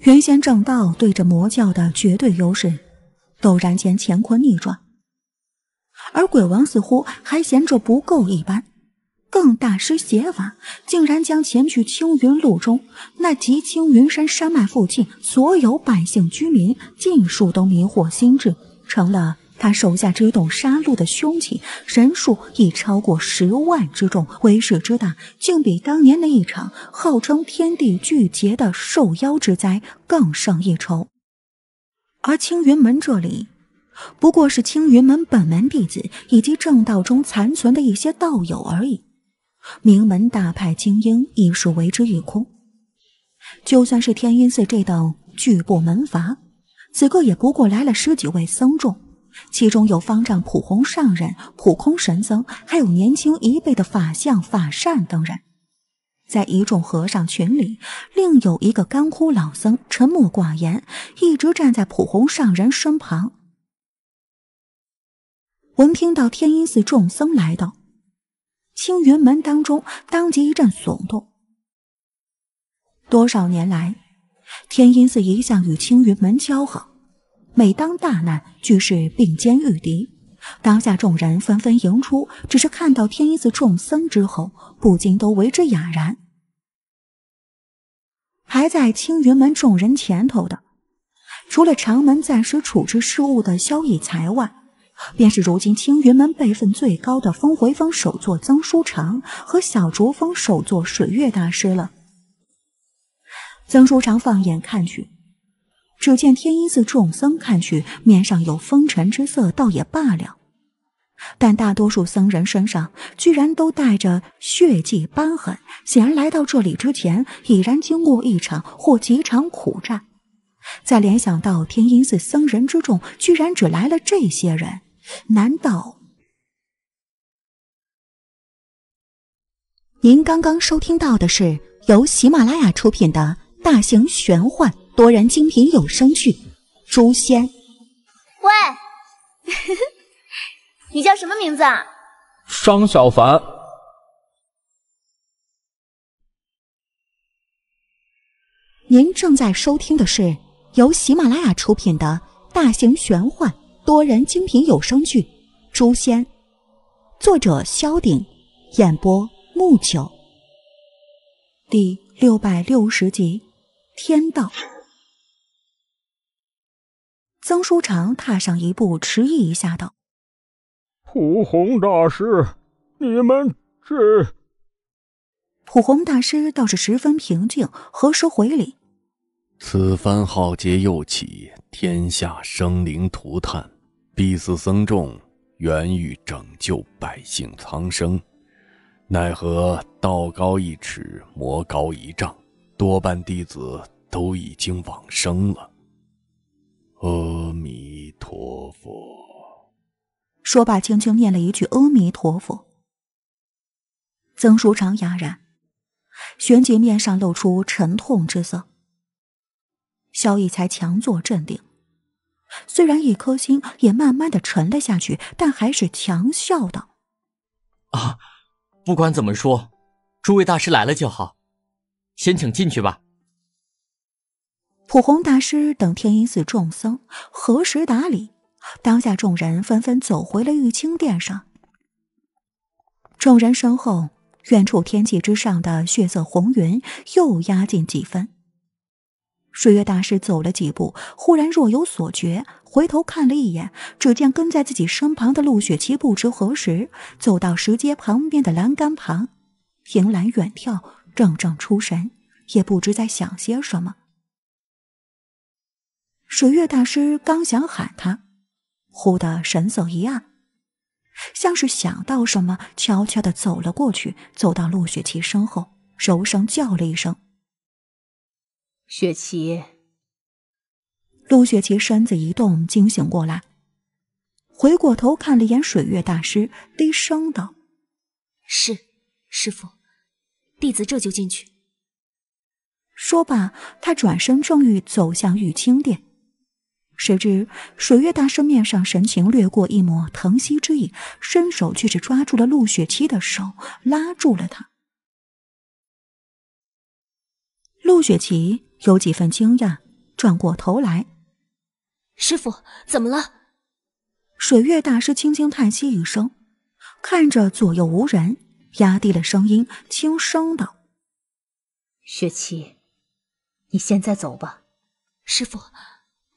原先正道对着魔教的绝对优势，陡然间乾坤逆转。而鬼王似乎还嫌这不够一般，更大师邪法，竟然将前去青云路中那集青云山山脉附近所有百姓居民尽数都迷惑心智，成了他手下之动杀戮的凶器，人数已超过十万之众，威势之大，竟比当年那一场号称天地巨劫的兽妖之灾更胜一筹。而青云门这里。不过是青云门本门弟子以及正道中残存的一些道友而已。名门大派精英亦是为之欲空。就算是天音寺这等巨部门阀，此刻也不过来了十几位僧众，其中有方丈普红上人、普空神僧，还有年轻一辈的法相、法善等人。在一众和尚群里，另有一个干枯老僧，沉默寡言，一直站在普红上人身旁。闻听到天音寺众僧来到青云门当中，当即一阵耸动。多少年来，天音寺一向与青云门交好，每当大难，俱是并肩御敌。当下众人纷纷迎出，只是看到天音寺众僧之后，不禁都为之哑然。排在青云门众人前头的，除了长门暂时处置事务的萧逸才外，便是如今青云门辈分最高的风回峰首座曾书长和小竹峰首座水月大师了。曾书长放眼看去，只见天音寺众僧看去面上有风尘之色，倒也罢了；但大多数僧人身上居然都带着血迹斑痕，显然来到这里之前已然经过一场或几场苦战。再联想到天音寺僧人之众，居然只来了这些人。难道？您刚刚收听到的是由喜马拉雅出品的大型玄幻多人精品有声剧《诛仙》。喂，你叫什么名字？啊？张小凡。您正在收听的是由喜马拉雅出品的大型玄幻。多人精品有声剧《诛仙》，作者：萧鼎，演播：木九，第六百六十集《天道》。曾书长踏上一步，迟疑一下道：“普红大师，你们是……”普红大师倒是十分平静，何时回礼？此番浩劫又起，天下生灵涂炭。必死僧众原欲拯救百姓苍生，奈何道高一尺，魔高一丈，多半弟子都已经往生了。阿弥陀佛。说罢，轻轻念了一句“阿弥陀佛”。曾书长哑然，旋即面上露出沉痛之色。萧逸才强作镇定。虽然一颗心也慢慢的沉了下去，但还是强笑道：“啊，不管怎么说，诸位大师来了就好，先请进去吧。”普宏大师等天音寺众僧何时打理，当下众人纷纷走回了玉清殿上。众人身后，远处天际之上的血色红云又压近几分。水月大师走了几步，忽然若有所觉，回头看了一眼，只见跟在自己身旁的陆雪琪不知何时走到石阶旁边的栏杆旁，凭栏远眺，怔怔出神，也不知在想些什么。水月大师刚想喊他，忽的神色一暗，像是想到什么，悄悄的走了过去，走到陆雪琪身后，柔声叫了一声。雪琪，陆雪琪身子一动，惊醒过来，回过头看了一眼水月大师，低声道：“是，师傅，弟子这就进去。”说罢，她转身正欲走向玉清殿，谁知水月大师面上神情掠过一抹疼惜之意，伸手却是抓住了陆雪琪的手，拉住了她。陆雪琪有几分惊讶，转过头来：“师傅，怎么了？”水月大师轻轻叹息一声，看着左右无人，压低了声音，轻声道：“雪琪，你现在走吧。”“师傅，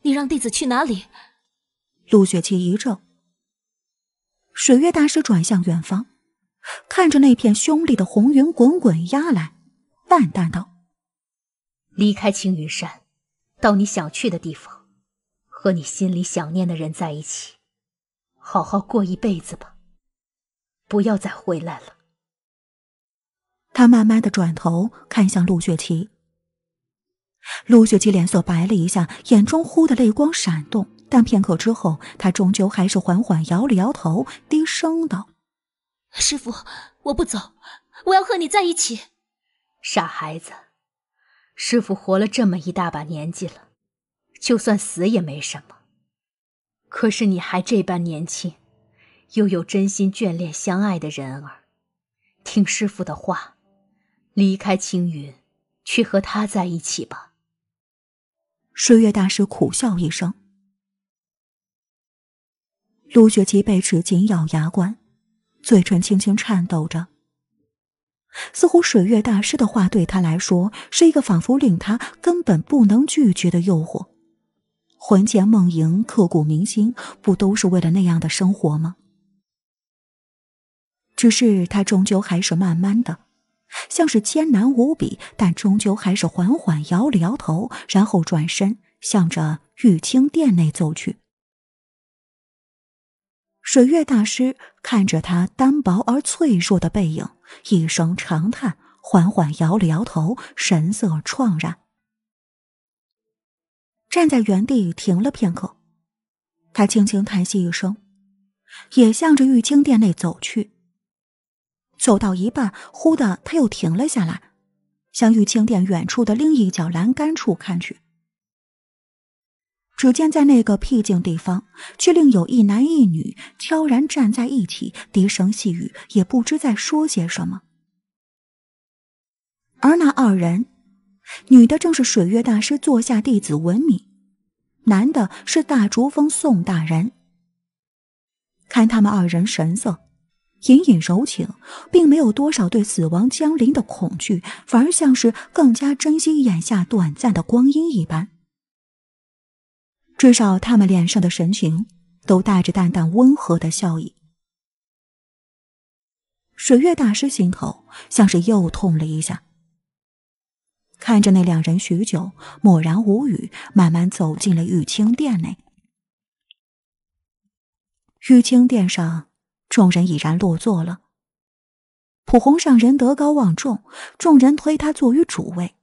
你让弟子去哪里？”陆雪琪一怔。水月大师转向远方，看着那片凶厉的红云滚滚压来，淡淡道。离开青云山，到你想去的地方，和你心里想念的人在一起，好好过一辈子吧，不要再回来了。他慢慢的转头看向陆雪琪，陆雪琪脸色白了一下，眼中忽的泪光闪动，但片刻之后，她终究还是缓缓摇了摇头，低声道：“师傅，我不走，我要和你在一起。”傻孩子。师傅活了这么一大把年纪了，就算死也没什么。可是你还这般年轻，又有真心眷恋、相爱的人儿，听师傅的话，离开青云，去和他在一起吧。水月大师苦笑一声，陆雪琪被纸紧咬牙关，嘴唇轻轻颤抖着。似乎水月大师的话对他来说是一个仿佛令他根本不能拒绝的诱惑，魂牵梦萦、刻骨铭心，不都是为了那样的生活吗？只是他终究还是慢慢的，像是艰难无比，但终究还是缓缓摇了摇头，然后转身向着玉清殿内走去。水月大师看着他单薄而脆弱的背影，一声长叹，缓缓摇了摇头，神色怆然。站在原地停了片刻，他轻轻叹息一声，也向着玉清殿内走去。走到一半，忽的他又停了下来，向玉清殿远处的另一角栏杆处看去。只见在那个僻静地方，却另有一男一女悄然站在一起，低声细语，也不知在说些什么。而那二人，女的正是水月大师座下弟子文敏，男的是大竹峰宋大人。看他们二人神色，隐隐柔情，并没有多少对死亡降临的恐惧，反而像是更加珍惜眼下短暂的光阴一般。至少他们脸上的神情都带着淡淡温和的笑意。水月大师心头像是又痛了一下，看着那两人许久，默然无语，慢慢走进了玉清殿内。玉清殿上，众人已然落座了。普红上人德高望重，众人推他坐于主位。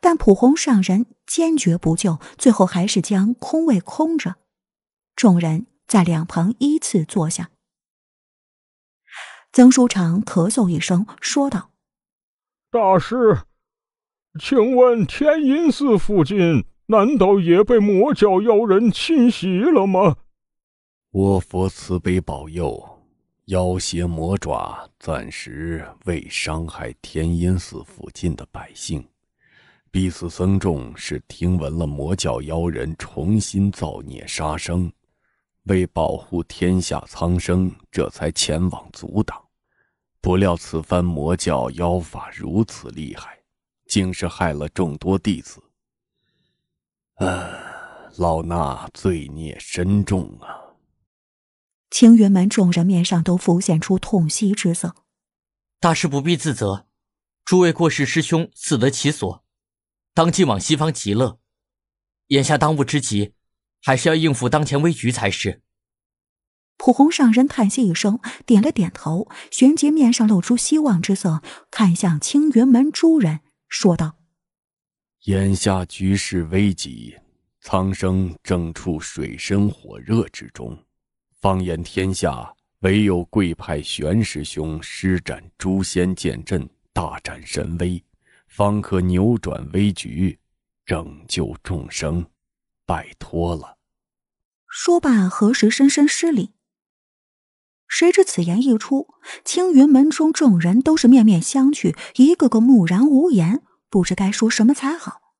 但普红上人坚决不救，最后还是将空位空着。众人在两旁依次坐下。曾书长咳嗽一声，说道：“大师，请问天音寺附近难道也被魔教妖人侵袭了吗？”“我佛慈悲保佑，妖邪魔爪暂时未伤害天音寺附近的百姓。”彼死僧众是听闻了魔教妖人重新造孽杀生，为保护天下苍生，这才前往阻挡。不料此番魔教妖法如此厉害，竟是害了众多弟子。啊，老衲罪孽深重啊！青云门众人面上都浮现出痛惜之色。大师不必自责，诸位过世师兄死得其所。当今往西方极乐。眼下当务之急，还是要应付当前危局才是。普红上人叹息一声，点了点头，旋即面上露出希望之色，看向青云门诸人，说道：“眼下局势危急，苍生正处水深火热之中。放眼天下，唯有贵派玄师兄施展诛仙剑阵，大展神威。”方可扭转危局，拯救众生，拜托了。说罢，何时深深施礼。谁知此言一出，青云门中众人都是面面相觑，一个个木然无言，不知该说什么才好。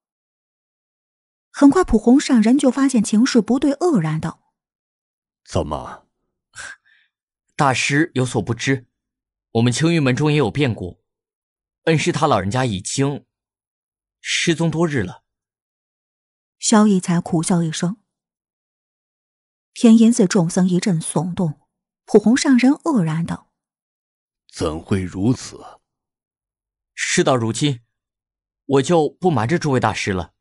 很快，普红上人就发现情势不对，愕然道：“怎么？大师有所不知，我们青云门中也有变故。”恩师他老人家已经失踪多日了。萧逸才苦笑一声，天音寺众僧一阵耸动。普红上人愕然道：“怎会如此？事到如今，我就不瞒着诸位大师了。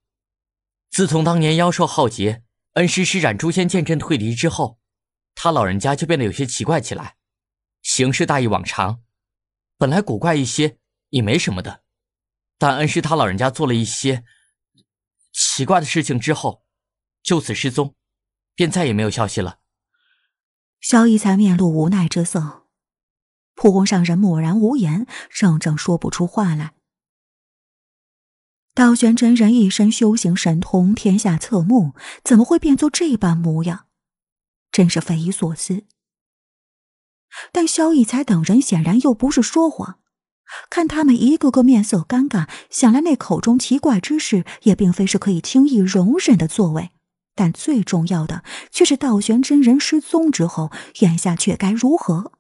自从当年妖兽浩劫，恩师施展诛仙剑阵退敌之后，他老人家就变得有些奇怪起来，行事大异往常，本来古怪一些。”也没什么的，但恩师他老人家做了一些奇怪的事情之后，就此失踪，便再也没有消息了。萧逸才面露无奈之色，普公上人默然无言，怔怔说不出话来。道玄真人一身修行神通，天下侧目，怎么会变作这般模样？真是匪夷所思。但萧逸才等人显然又不是说谎。看他们一个个面色尴尬，想来那口中奇怪之事也并非是可以轻易容忍的作为。但最重要的却是道玄真人失踪之后，眼下却该如何？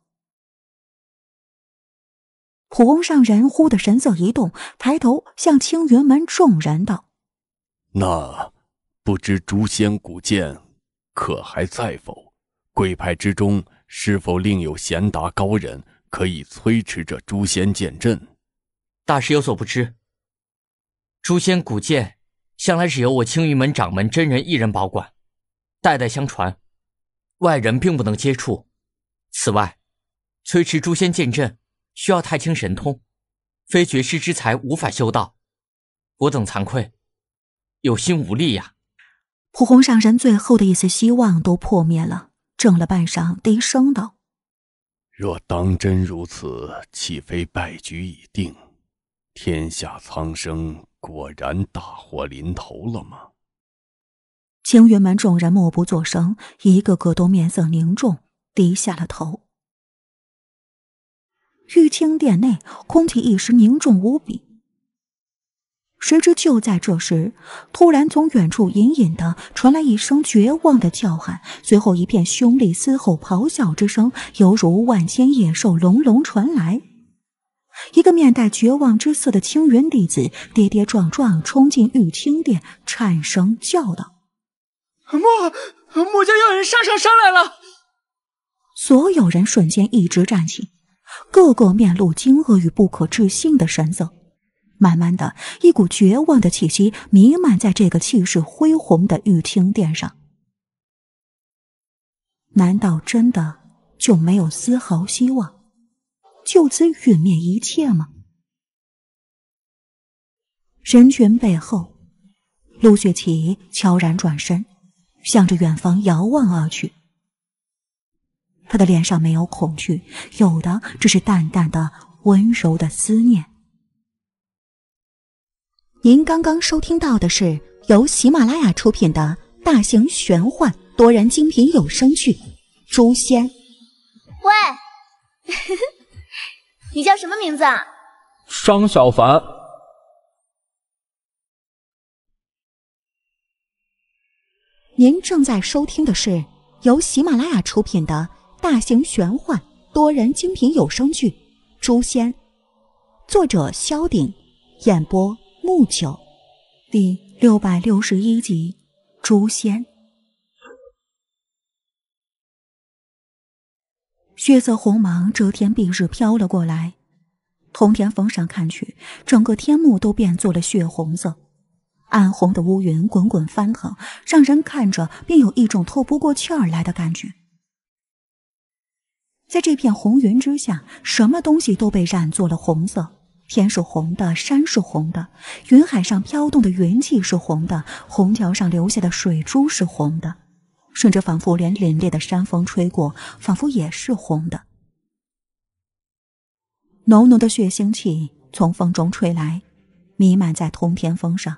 普翁上人忽的神色一动，抬头向青云门众人道：“那不知诛仙古剑可还在否？贵派之中是否另有贤达高人？”可以催持着诛仙剑阵，大师有所不知，诛仙古剑向来是由我青云门掌门真人一人保管，代代相传，外人并不能接触。此外，催持诛仙剑阵需要太清神通，非绝世之才无法修道。我等惭愧，有心无力呀。蒲洪上人最后的一丝希望都破灭了，怔了半晌，低声道。若当真如此，岂非败局已定？天下苍生果然大祸临头了吗？青云门众人默不作声，一个个都面色凝重，低下了头。玉清殿内空气一时凝重无比。谁知，就在这时，突然从远处隐隐的传来一声绝望的叫喊，随后一片凶厉嘶吼、咆哮之声，犹如万千野兽隆隆传来。一个面带绝望之色的青云弟子跌跌撞撞冲进玉清殿，颤声叫道：“莫莫家有人杀上山来了！”所有人瞬间一直站起，个个面露惊愕与不可置信的神色。慢慢的一股绝望的气息弥漫在这个气势恢宏的玉清殿上。难道真的就没有丝毫希望，就此陨灭一切吗？人群背后，陆雪琪悄然转身，向着远方遥望而去。她的脸上没有恐惧，有的只是淡淡的温柔的思念。您刚刚收听到的是由喜马拉雅出品的大型玄幻多人精品有声剧《诛仙》。喂，你叫什么名字啊？张小凡。您正在收听的是由喜马拉雅出品的大型玄幻多人精品有声剧《诛仙》，作者萧鼎，演播。木九，第六百六十一集，《诛仙》。血色红芒遮天蔽日飘了过来，通天峰上看去，整个天幕都变作了血红色。暗红的乌云滚滚翻腾，让人看着便有一种透不过气儿来的感觉。在这片红云之下，什么东西都被染作了红色。天是红的，山是红的，云海上飘动的云气是红的，虹桥上留下的水珠是红的，甚至仿佛连凛冽的山风吹过，仿佛也是红的。浓浓的血腥气从风中吹来，弥漫在通天峰上。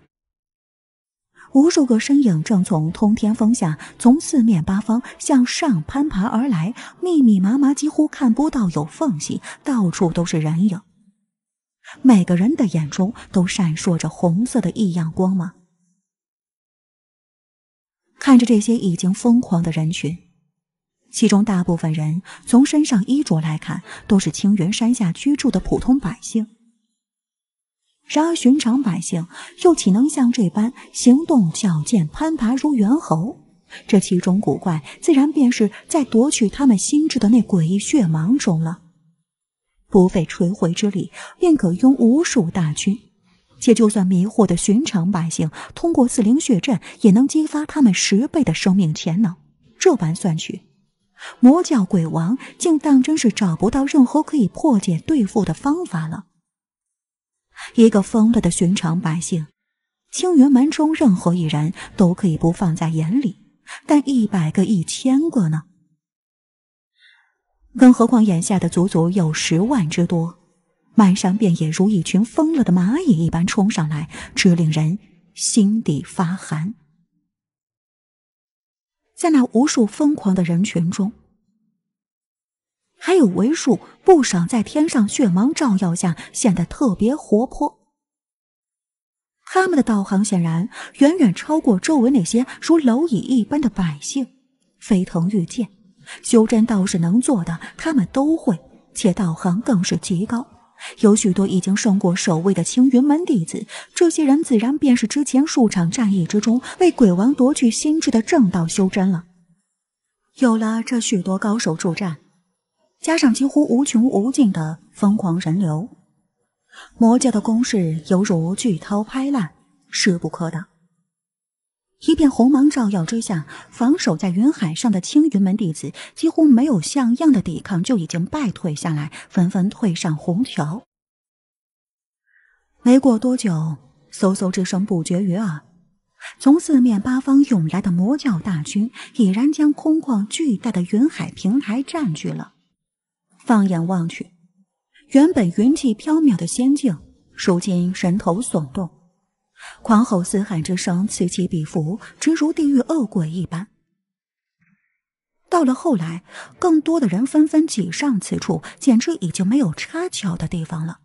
无数个身影正从通天峰下，从四面八方向上攀爬而来，密密麻麻，几乎看不到有缝隙，到处都是人影。每个人的眼中都闪烁着红色的异样光芒。看着这些已经疯狂的人群，其中大部分人从身上衣着来看，都是青云山下居住的普通百姓。然而寻常百姓又岂能像这般行动矫健、攀爬如猿猴？这其中古怪，自然便是在夺取他们心智的那诡异血芒中了。不费吹灰之力，便可拥无数大军，且就算迷惑的寻常百姓通过四灵血阵，也能激发他们十倍的生命潜能。这般算去，魔教鬼王竟当真是找不到任何可以破解对付的方法了。一个疯了的寻常百姓，青云门中任何一人都可以不放在眼里，但一百个、一千个呢？更何况，眼下的足足有十万之多，漫山遍野如一群疯了的蚂蚁一般冲上来，直令人心底发寒。在那无数疯狂的人群中，还有为数不少在天上血芒照耀下显得特别活泼，他们的道行显然远远超过周围那些如蝼蚁一般的百姓，飞腾御剑。修真道士能做的，他们都会，且道行更是极高。有许多已经胜过守卫的青云门弟子，这些人自然便是之前数场战役之中为鬼王夺去心智的正道修真了。有了这许多高手助战，加上几乎无穷无尽的疯狂人流，魔教的攻势犹如巨涛拍浪，势不可挡。一片红芒照耀之下，防守在云海上的青云门弟子几乎没有像样的抵抗，就已经败退下来，纷纷退上红桥。没过多久，嗖嗖之声不绝于耳，从四面八方涌来的魔教大军已然将空旷巨大的云海平台占据了。放眼望去，原本云气缥缈的仙境，如今人头耸动。狂吼嘶喊之声此起彼伏，直如地狱恶鬼一般。到了后来，更多的人纷纷挤上此处，简直已经没有插脚的地方了。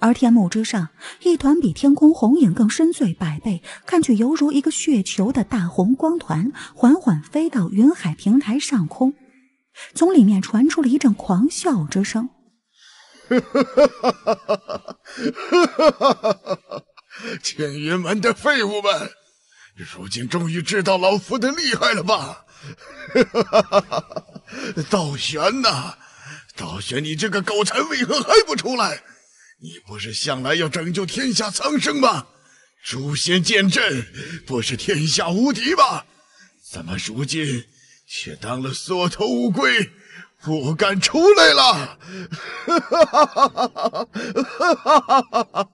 而天幕之上，一团比天空红影更深邃百倍、看去犹如一个血球的大红光团，缓缓飞到云海平台上空，从里面传出了一阵狂笑之声。哈哈哈哈哈哈，千云门的废物们，如今终于知道老夫的厉害了吧？哈哈哈哈哈哈，道玄呐，道玄，你这个狗才为何还不出来？你不是向来要拯救天下苍生吗？诛仙剑阵不是天下无敌吗？怎么如今却当了缩头乌龟。不敢出来了！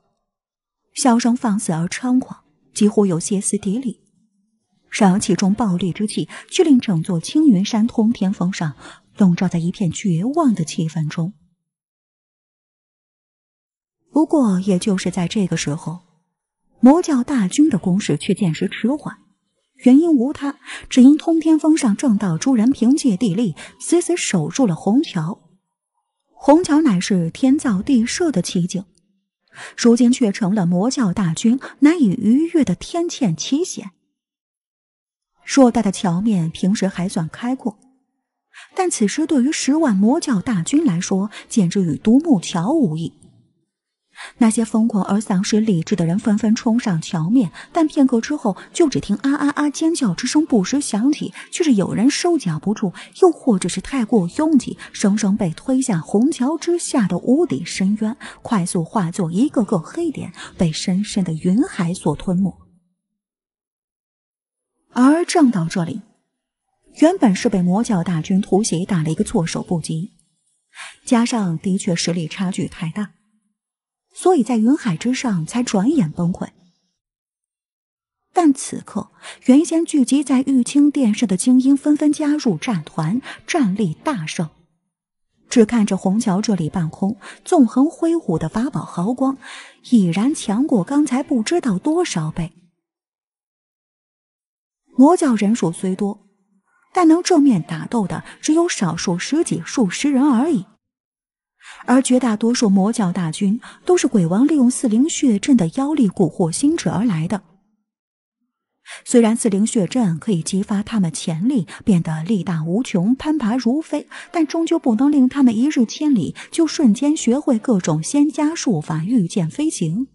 笑声放肆而猖狂，几乎有歇斯底里，然而其中暴戾之气却令整座青云山通天峰上笼罩在一片绝望的气氛中。不过，也就是在这个时候，魔教大军的攻势却渐时迟缓。原因无他，只因通天峰上正道诸人凭借地利，死死守住了虹桥。虹桥乃是天造地设的奇景，如今却成了魔教大军难以逾越的天堑奇险。硕大的桥面平时还算开阔，但此时对于十万魔教大军来说，简直与独木桥无异。那些疯狂而丧失理智的人纷纷冲上桥面，但片刻之后，就只听啊啊啊尖叫之声不时响起，却是有人收脚不住，又或者是太过拥挤，生生被推下虹桥之下的无底深渊，快速化作一个个黑点，被深深的云海所吞没。而正到这里，原本是被魔教大军突袭，打了一个措手不及，加上的确实力差距太大。所以在云海之上才转眼崩溃，但此刻原先聚集在玉清殿上的精英纷纷加入战团，战力大胜。只看着虹桥这里半空纵横挥舞的法宝毫光，已然强过刚才不知道多少倍。魔教人数虽多，但能正面打斗的只有少数十几、数十人而已。而绝大多数魔教大军都是鬼王利用四灵血阵的妖力蛊惑心智而来的。虽然四灵血阵可以激发他们潜力，变得力大无穷、攀爬如飞，但终究不能令他们一日千里，就瞬间学会各种仙家术法、御剑飞行。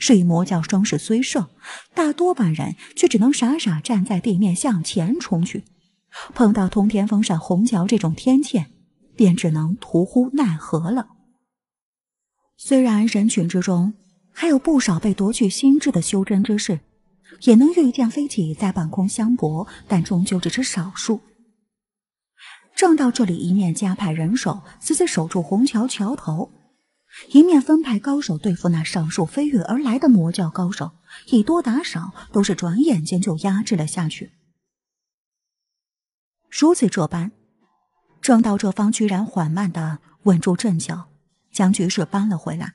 是以魔教声势虽盛，大多半人却只能傻傻站在地面向前冲去，碰到通天峰闪红桥这种天堑。便只能徒呼奈何了。虽然人群之中还有不少被夺去心智的修真之士，也能御剑飞起，在半空相搏，但终究只是少数。正到这里，一面加派人手，死死守住虹桥桥头，一面分派高手对付那上述飞跃而来的魔教高手，以多打少，都是转眼间就压制了下去。如此这般。正道这方居然缓慢的稳住阵脚，将局势扳了回来。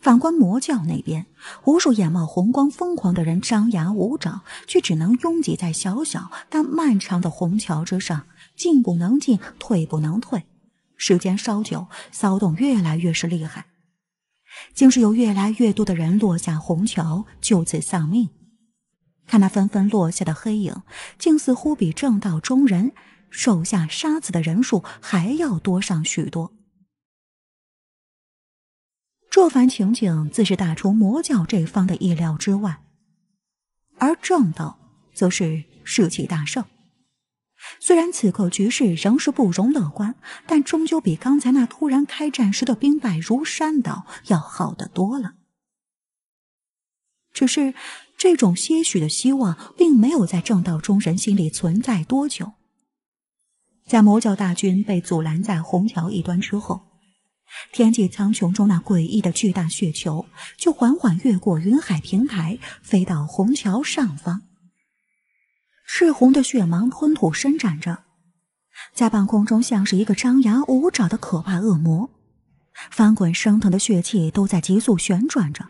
反观魔教那边，无数眼冒红光、疯狂的人张牙舞爪，却只能拥挤在小小但漫长的虹桥之上，进不能进，退不能退。时间稍久，骚动越来越是厉害，竟是有越来越多的人落下虹桥，就此丧命。看那纷纷落下的黑影，竟似乎比正道中人。手下杀死的人数还要多上许多，这番情景自是大除魔教这方的意料之外，而正道则是士气大盛。虽然此刻局势仍是不容乐观，但终究比刚才那突然开战时的兵败如山倒要好得多了。只是，这种些许的希望并没有在正道中人心里存在多久。在魔教大军被阻拦在虹桥一端之后，天际苍穹中那诡异的巨大血球就缓缓越过云海平台，飞到虹桥上方。赤红的血芒吞吐伸展着，在半空中像是一个张牙舞爪的可怕恶魔，翻滚升腾的血气都在急速旋转着。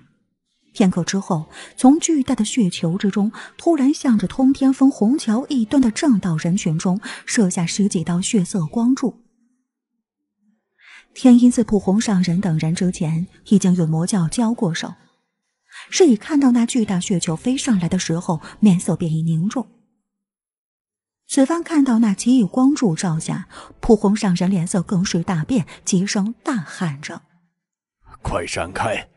片刻之后，从巨大的血球之中，突然向着通天峰虹桥一端的正道人群中射下十几道血色光柱。天音寺普红上人等人之前已经与魔教交过手，是以看到那巨大血球飞上来的时候，面色便已凝重。此番看到那奇异光柱照下，普红上人脸色更是大变，急声大喊着：“快闪开！”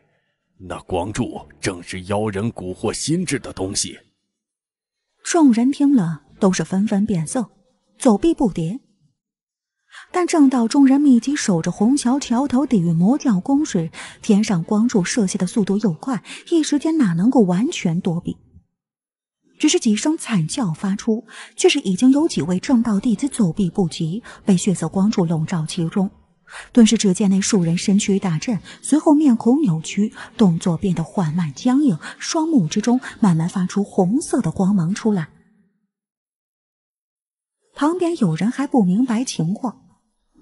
那光柱正是妖人蛊惑心智的东西。众人听了，都是纷纷变色，走避不迭。但正道众人密集守着虹桥桥头抵御魔教攻势，天上光柱射下的速度又快，一时间哪能够完全躲避？只是几声惨叫发出，却是已经有几位正道弟子走避不及，被血色光柱笼罩其中。顿时，只见那数人身躯大震，随后面孔扭曲，动作变得缓慢僵硬，双目之中慢慢发出红色的光芒出来。旁边有人还不明白情况，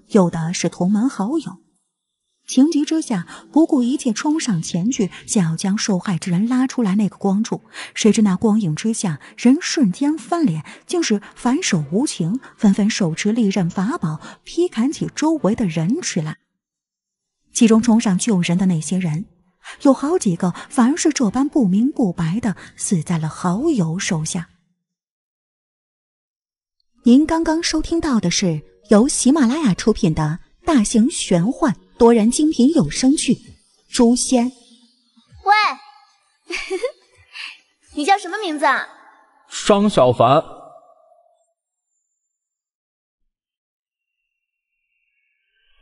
有的是同门好友。情急之下，不顾一切冲上前去，想要将受害之人拉出来。那个光柱，谁知那光影之下，人瞬间翻脸，竟是反手无情，纷纷手持利刃法宝劈砍起周围的人质来。其中冲上救人的那些人，有好几个反而是这般不明不白的死在了好友手下。您刚刚收听到的是由喜马拉雅出品的大型玄幻。多人精品有声剧《诛仙》。喂，你叫什么名字啊？张小凡。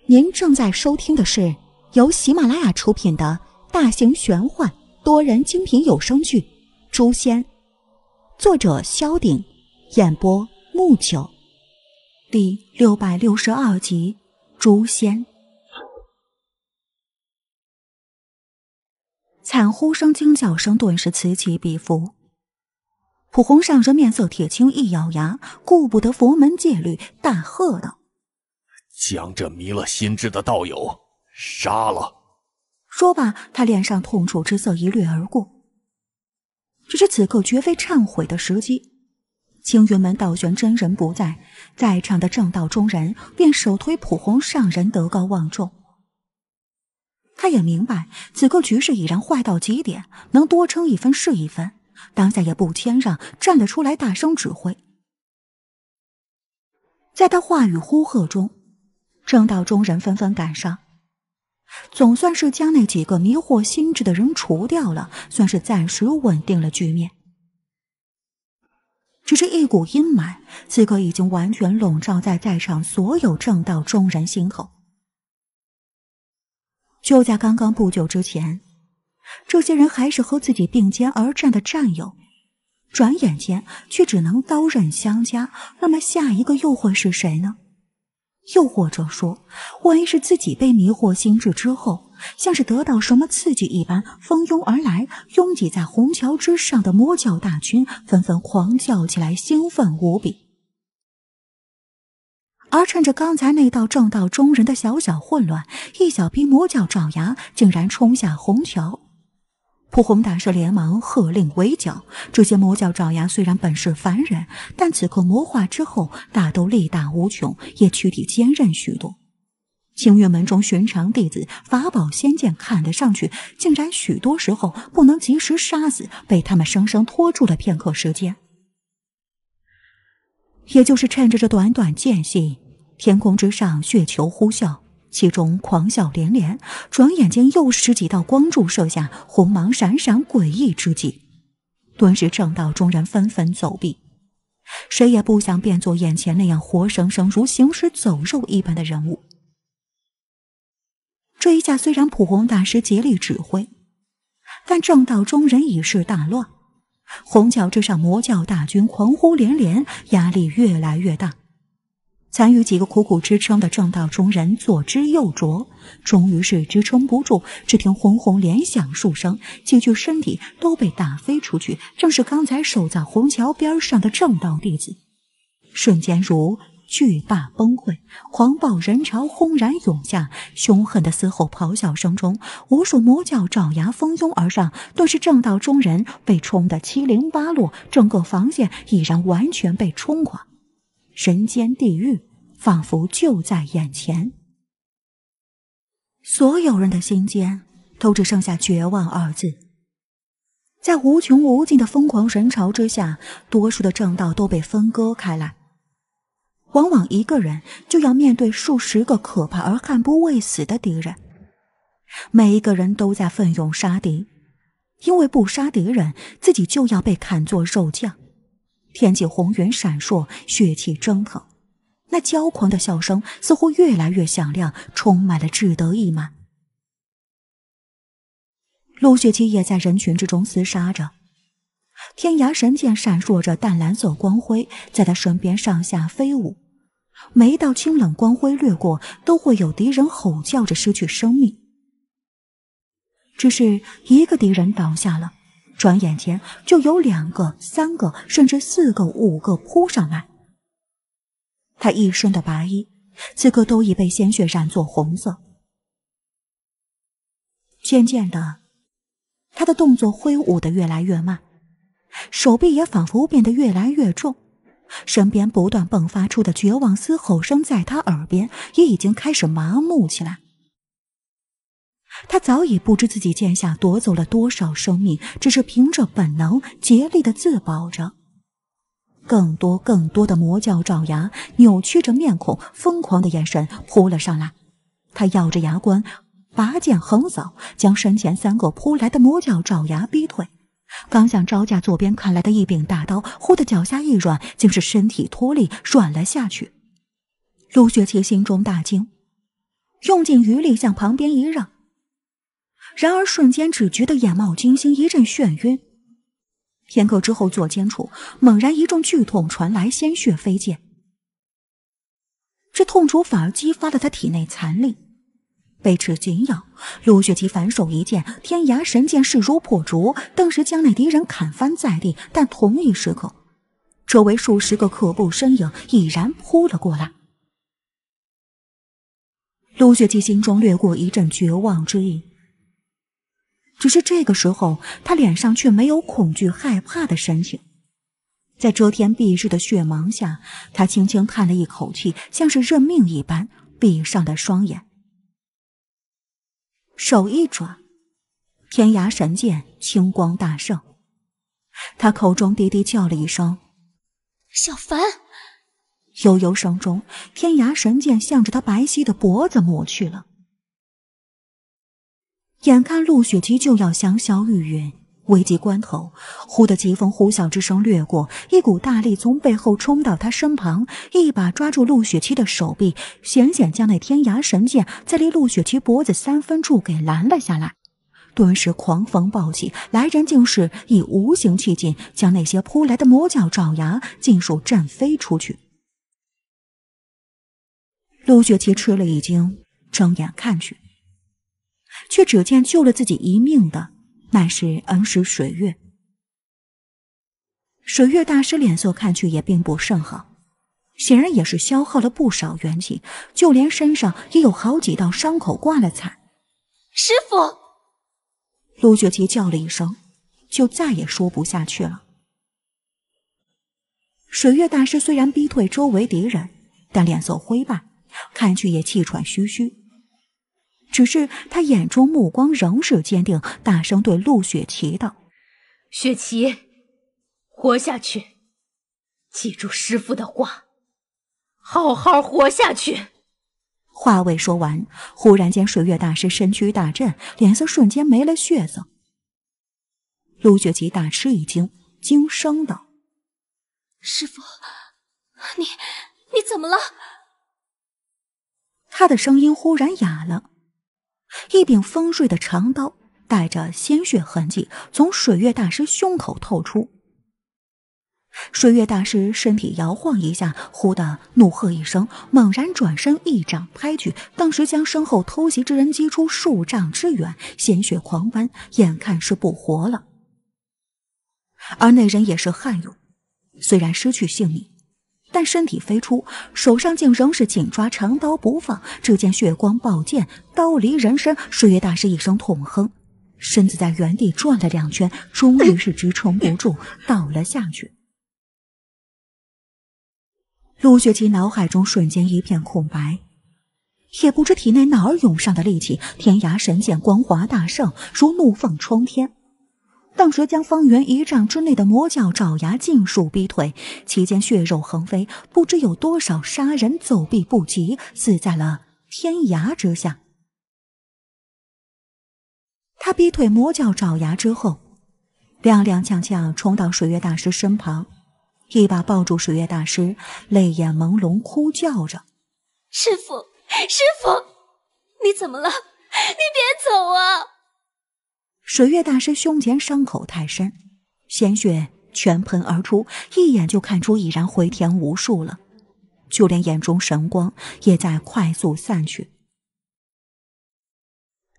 您正在收听的是由喜马拉雅出品的大型玄幻多人精品有声剧《诛仙》，作者萧鼎，演播木九，第六百六十二集《诛仙》。惨呼声、惊叫声顿时此起彼伏。普红上人面色铁青，一咬牙，顾不得佛门戒律，大喝道：“将这迷了心智的道友杀了！”说罢，他脸上痛楚之色一掠而过。只是此刻绝非忏悔的时机。青云门道玄真人不在，在场的正道中人便首推普红上人，德高望重。他也明白，此刻局势已然坏到极点，能多撑一分是一分。当下也不谦让，站了出来，大声指挥。在他话语呼喝中，正道中人纷纷赶上，总算是将那几个迷惑心智的人除掉了，算是暂时稳定了局面。只是一股阴霾，此刻已经完全笼罩在在场所有正道中人心头。就在刚刚不久之前，这些人还是和自己并肩而战的战友，转眼间却只能刀刃相加。那么下一个又会是谁呢？又或者说，万一是自己被迷惑心智之后，像是得到什么刺激一般，蜂拥而来，拥挤在虹桥之上的魔教大军纷纷狂叫起来，兴奋无比。而趁着刚才那道正道中人的小小混乱，一小批魔教爪牙竟然冲下虹桥。普红大师连忙喝令围剿。这些魔教爪牙虽然本是凡人，但此刻魔化之后，大都力大无穷，也躯体坚韧许多。青月门中寻常弟子法宝仙剑看得上去，竟然许多时候不能及时杀死，被他们生生拖住了片刻时间。也就是趁着这短短间隙，天空之上血球呼啸，其中狂笑连连。转眼间又十几道光柱射下，红芒闪闪，诡异之极。顿时正道中人纷纷走避，谁也不想变作眼前那样活生生如行尸走肉一般的人物。这一下虽然普红大师竭力指挥，但正道中人已是大乱。虹桥之上，魔教大军狂呼连连，压力越来越大。残余几个苦苦支撑的正道中人左支右拙，终于是支撑不住。只听轰轰连响数声，几具身体都被打飞出去，正是刚才守在虹桥边上的正道弟子，瞬间如。巨坝崩溃，狂暴人潮轰然涌下，凶狠的嘶吼咆哮声中，无数魔教爪牙蜂拥而上，顿时正道中人被冲得七零八落，整个防线已然完全被冲垮，人间地狱仿佛就在眼前，所有人的心间都只剩下绝望二字。在无穷无尽的疯狂人潮之下，多数的正道都被分割开来。往往一个人就要面对数十个可怕而悍不畏死的敌人，每一个人都在奋勇杀敌，因为不杀敌人，自己就要被砍作肉酱。天际红云闪烁，血气蒸腾，那骄狂的笑声似乎越来越响亮，充满了志得意满。陆雪琪也在人群之中厮杀着，天涯神剑闪烁着淡蓝色光辉，在她身边上下飞舞。每道清冷光辉掠过，都会有敌人吼叫着失去生命。只是一个敌人倒下了，转眼间就有两个、三个，甚至四个、五个扑上来。他一身的白衣，此刻都已被鲜血染作红色。渐渐的，他的动作挥舞的越来越慢，手臂也仿佛变得越来越重。身边不断迸发出的绝望嘶吼声，在他耳边也已经开始麻木起来。他早已不知自己剑下夺走了多少生命，只是凭着本能竭力的自保着。更多更多的魔教爪牙扭曲着面孔，疯狂的眼神扑了上来。他咬着牙关，拔剑横扫，将身前三个扑来的魔教爪牙逼退。刚想招架，左边砍来的一柄大刀，忽的脚下一软，竟是身体脱力，软了下去。陆雪琪心中大惊，用尽余力向旁边一让，然而瞬间只觉得眼冒金星，一阵眩晕。片刻之后，左肩处猛然一阵剧痛传来，鲜血飞溅。这痛楚反而激发了他体内残力。被齿紧咬，陆雪琪反手一剑，天涯神剑势如破竹，顿时将那敌人砍翻在地。但同一时刻，周围数十个可怖身影已然扑了过来。陆雪琪心中掠过一阵绝望之意，只是这个时候，他脸上却没有恐惧、害怕的神情。在遮天蔽日的血芒下，他轻轻叹了一口气，像是认命一般，闭上了双眼。手一转，天涯神剑青光大盛。他口中低低叫了一声：“小凡。”悠悠声中，天涯神剑向着他白皙的脖子抹去了。眼看陆雪琪就要降小雨云。危急关头，忽的疾风呼啸之声掠过，一股大力从背后冲到他身旁，一把抓住陆雪琪的手臂，险险将那天涯神剑在离陆雪琪脖子三分处给拦了下来。顿时狂风暴起，来人竟是以无形气劲将那些扑来的魔教爪牙尽数震飞出去。陆雪琪吃了一惊，睁眼看去，却只见救了自己一命的。乃是恩师水月，水月大师脸色看去也并不甚好，显然也是消耗了不少元气，就连身上也有好几道伤口挂了彩。师傅，陆雪琪叫了一声，就再也说不下去了。水月大师虽然逼退周围敌人，但脸色灰白，看去也气喘吁吁。只是他眼中目光仍是坚定，大声对陆雪琪道：“雪琪，活下去，记住师傅的话，好好活下去。”话未说完，忽然间，水月大师身躯大震，脸色瞬间没了血色。陆雪琪大吃一惊，惊声道：“师傅，你你怎么了？”他的声音忽然哑了。一柄锋锐的长刀带着鲜血痕迹从水月大师胸口透出，水月大师身体摇晃一下，忽的怒喝一声，猛然转身一掌拍去，当时将身后偷袭之人击出数丈之远，鲜血狂奔，眼看是不活了。而那人也是悍勇，虽然失去性命。但身体飞出，手上竟仍是紧抓长刀不放。只见血光暴溅，刀离人身，水月大师一声痛哼，身子在原地转了两圈，终于是支撑不住，倒了下去。陆雪琪脑海中瞬间一片空白，也不知体内哪儿涌上的力气，天涯神剑光华大盛，如怒放冲天。当时将方圆一丈之内的魔教爪牙尽数逼退，其间血肉横飞，不知有多少杀人走避不及，死在了天涯之下。他逼退魔教爪牙之后，踉踉跄跄冲到水月大师身旁，一把抱住水月大师，泪眼朦胧，哭叫着：“师傅，师傅，你怎么了？你别走啊！”水月大师胸前伤口太深，鲜血全喷而出，一眼就看出已然回填无数了，就连眼中神光也在快速散去。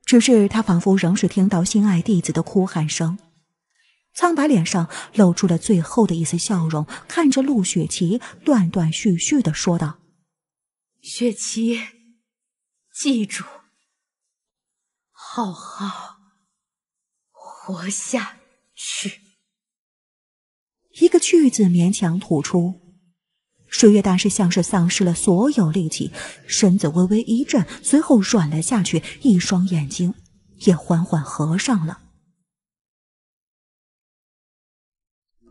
只是他仿佛仍是听到心爱弟子的哭喊声，苍白脸上露出了最后的一丝笑容，看着陆雪琪断断续续的说道：“雪琪，记住，浩浩。”活下去。一个“去”字勉强吐出，水月大师像是丧失了所有力气，身子微微一震，随后软了下去，一双眼睛也缓缓合上了。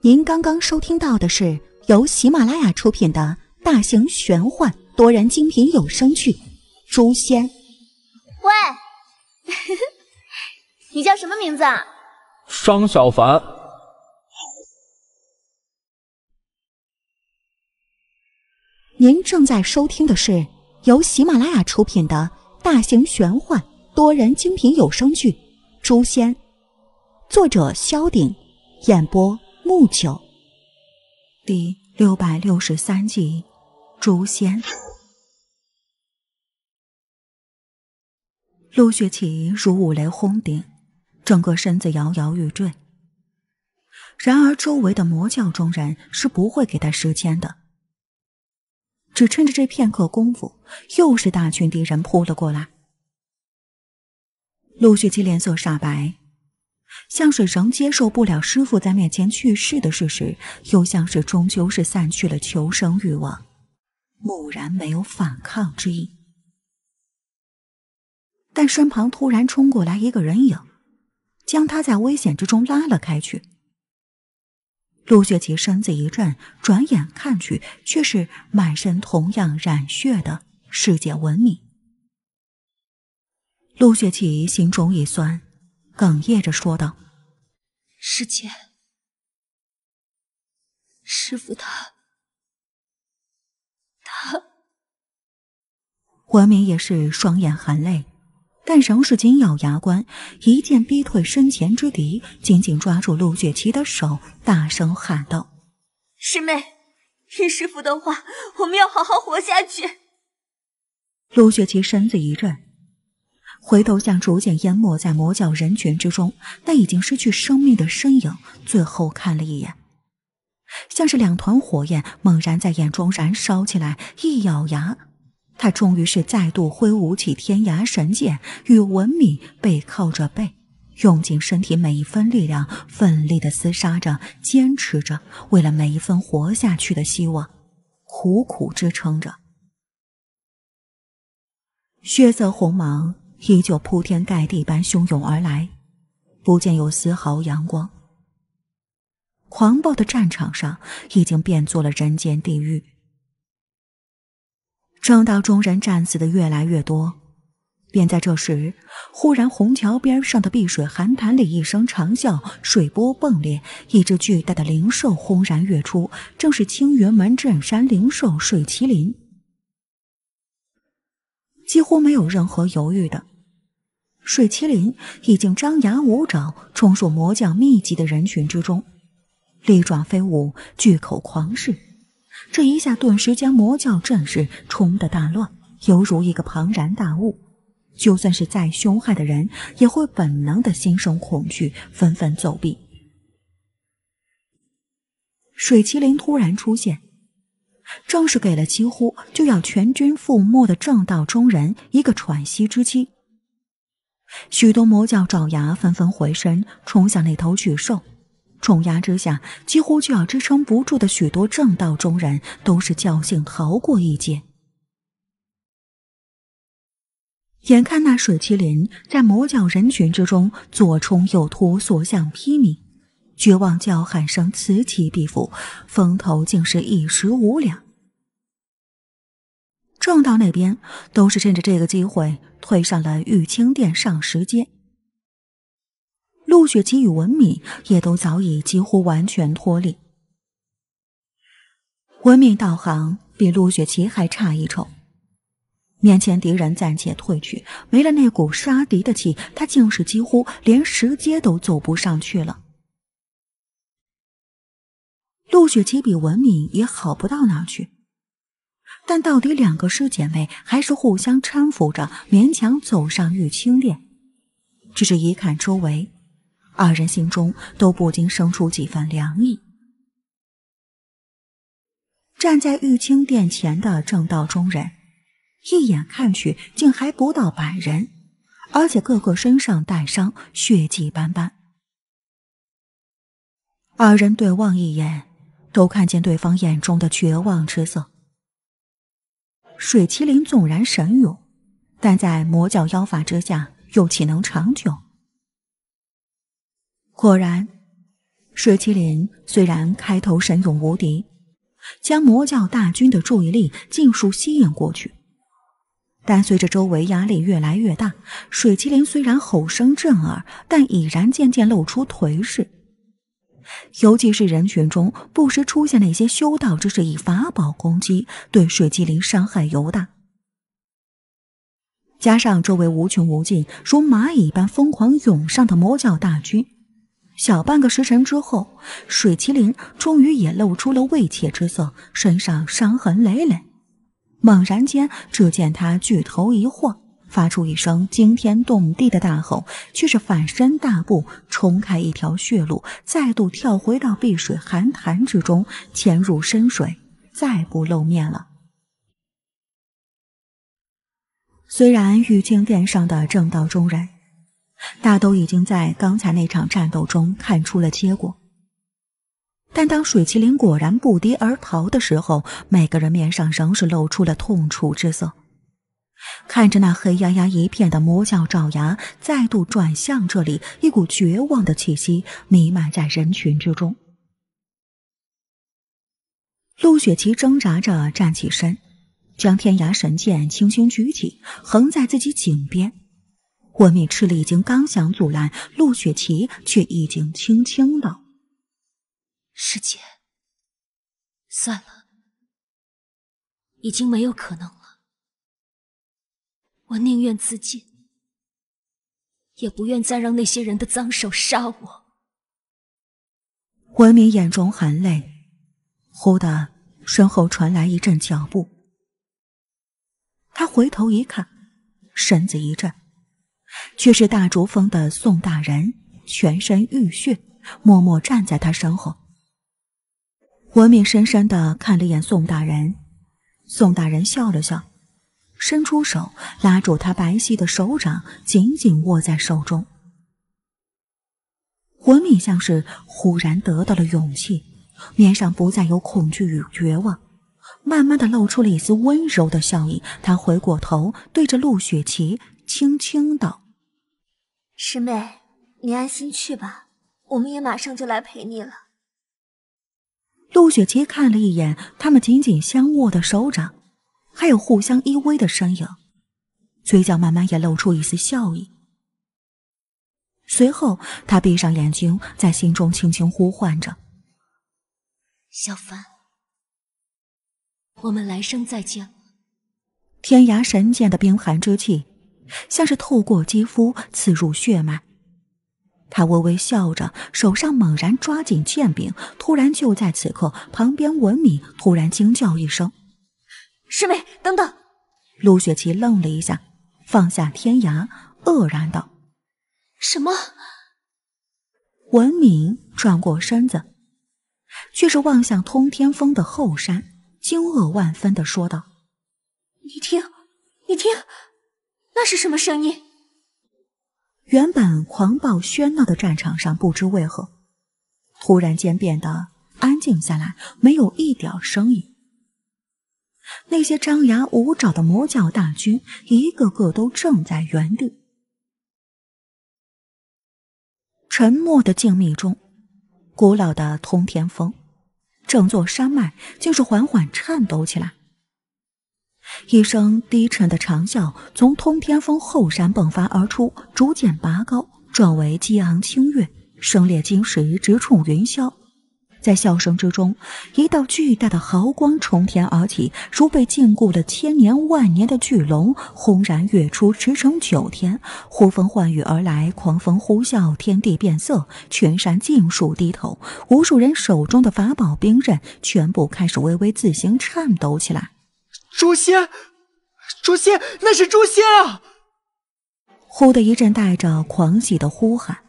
您刚刚收听到的是由喜马拉雅出品的大型玄幻多人精品有声剧《诛仙》。喂，你叫什么名字啊？商小凡，您正在收听的是由喜马拉雅出品的大型玄幻多人精品有声剧《诛仙》，作者：萧鼎，演播：木九，第六百六十三集《诛仙》。陆雪琪如五雷轰顶。整个身子摇摇欲坠。然而，周围的魔教中人是不会给他时间的。只趁着这片刻功夫，又是大群敌人扑了过来。陆雪琪脸色煞白，像水仍接受不了师傅在面前去世的事实，又像是终究是散去了求生欲望，木然没有反抗之意。但身旁突然冲过来一个人影。将他在危险之中拉了开去。陆雪琪身子一震，转眼看去，却是满身同样染血的世界文明。陆雪琪心中一酸，哽咽着说道：“师姐，师傅他……他……”文明也是双眼含泪。但仍是紧咬牙关，一剑逼退身前之敌，紧紧抓住陆雪琪的手，大声喊道：“师妹，听师傅的话，我们要好好活下去。”陆雪琪身子一震，回头向逐渐淹没在魔教人群之中那已经失去生命的身影，最后看了一眼，像是两团火焰猛然在眼中燃烧起来，一咬牙。他终于是再度挥舞起天涯神剑，与文敏背靠着背，用尽身体每一分力量，奋力的厮杀着，坚持着，为了每一分活下去的希望，苦苦支撑着。血色红芒依旧铺天盖地般汹涌而来，不见有丝毫阳光。狂暴的战场上已经变作了人间地狱。正道中人战死的越来越多，便在这时，忽然虹桥边上的碧水寒潭里一声长啸，水波迸裂，一只巨大的灵兽轰然跃出，正是青云门镇山灵兽水麒麟。几乎没有任何犹豫的，水麒麟已经张牙舞爪冲入魔将密集的人群之中，利爪飞舞，巨口狂噬。这一下顿时将魔教阵势冲得大乱，犹如一个庞然大物，就算是再凶悍的人也会本能的心生恐惧，纷纷走避。水麒麟突然出现，正是给了几乎就要全军覆没的正道中人一个喘息之机。许多魔教爪牙纷纷回身冲向那头巨兽。重压之下，几乎就要支撑不住的许多正道中人，都是侥幸逃过一劫。眼看那水麒麟在魔教人群之中左冲右突，所向披靡，绝望叫喊声此起彼伏，风头竟是一时无两。正道那边都是趁着这个机会，推上了玉清殿上石阶。陆雪琪与文敏也都早已几乎完全脱离。文敏道行比陆雪琪还差一筹，面前敌人暂且退去，没了那股杀敌的气，他竟是几乎连石阶都走不上去了。陆雪琪比文敏也好不到哪去，但到底两个师姐妹还是互相搀扶着，勉强走上玉清殿，只是一看周围。二人心中都不禁生出几分凉意。站在玉清殿前的正道中人，一眼看去，竟还不到百人，而且个个身上带伤，血迹斑斑。二人对望一眼，都看见对方眼中的绝望之色。水麒麟纵然神勇，但在魔教妖法之下，又岂能长久？果然，水麒麟虽然开头神勇无敌，将魔教大军的注意力尽数吸引过去，但随着周围压力越来越大，水麒麟虽然吼声震耳，但已然渐渐露出颓势。尤其是人群中不时出现那些修道之士以法宝攻击，对水麒麟伤害尤大。加上周围无穷无尽如蚂蚁般疯狂涌上的魔教大军。小半个时辰之后，水麒麟终于也露出了畏怯之色，身上伤痕累累。猛然间，只见他巨头一晃，发出一声惊天动地的大吼，却是反身大步冲开一条血路，再度跳回到碧水寒潭之中，潜入深水，再不露面了。虽然玉清殿上的正道中人。大都已经在刚才那场战斗中看出了结果，但当水麒麟果然不敌而逃的时候，每个人面上仍是露出了痛楚之色。看着那黑压压一片的魔教爪牙再度转向这里，一股绝望的气息弥漫在人群之中。陆雪琪挣扎着站起身，将天涯神剑轻轻举起，横在自己颈边。文明吃了一惊，刚想阻拦，陆雪琪却已经轻轻的：“师姐，算了，已经没有可能了。我宁愿自尽，也不愿再让那些人的脏手杀我。”文明眼中含泪，忽的身后传来一阵脚步，他回头一看，身子一震。却是大竹峰的宋大人，全身浴血，默默站在他身后。文敏深深的看了眼宋大人，宋大人笑了笑，伸出手拉住他白皙的手掌，紧紧握在手中。文敏像是忽然得到了勇气，面上不再有恐惧与绝望，慢慢的露出了一丝温柔的笑意。他回过头，对着陆雪琪轻轻道。师妹，你安心去吧，我们也马上就来陪你了。陆雪琪看了一眼他们紧紧相握的手掌，还有互相依偎的身影，嘴角慢慢也露出一丝笑意。随后，她闭上眼睛，在心中轻轻呼唤着：“小凡，我们来生再见。”天涯神剑的冰寒之气。像是透过肌肤刺入血脉，他微微笑着，手上猛然抓紧剑柄。突然，就在此刻，旁边文敏突然惊叫一声：“师妹，等等！”陆雪琪愣了一下，放下天涯，愕然道：“什么？”文敏转过身子，却是望向通天峰的后山，惊愕万分的说道：“你听，你听。”那是什么声音？原本狂暴喧闹的战场上，不知为何，突然间变得安静下来，没有一点声音。那些张牙舞爪的魔教大军，一个个都正在原地。沉默的静谧中，古老的通天峰，整座山脉竟是缓缓颤抖起来。一声低沉的长啸从通天峰后山迸发而出，逐渐拔高，转为激昂清越，声裂金石，直冲云霄。在笑声之中，一道巨大的毫光冲天而起，如被禁锢了千年万年的巨龙，轰然跃出，驰骋九天，呼风唤雨而来。狂风呼啸，天地变色，全山尽数低头。无数人手中的法宝兵刃全部开始微微自行颤抖起来。诛仙！诛仙！那是诛仙啊！忽的一阵带着狂喜的呼喊，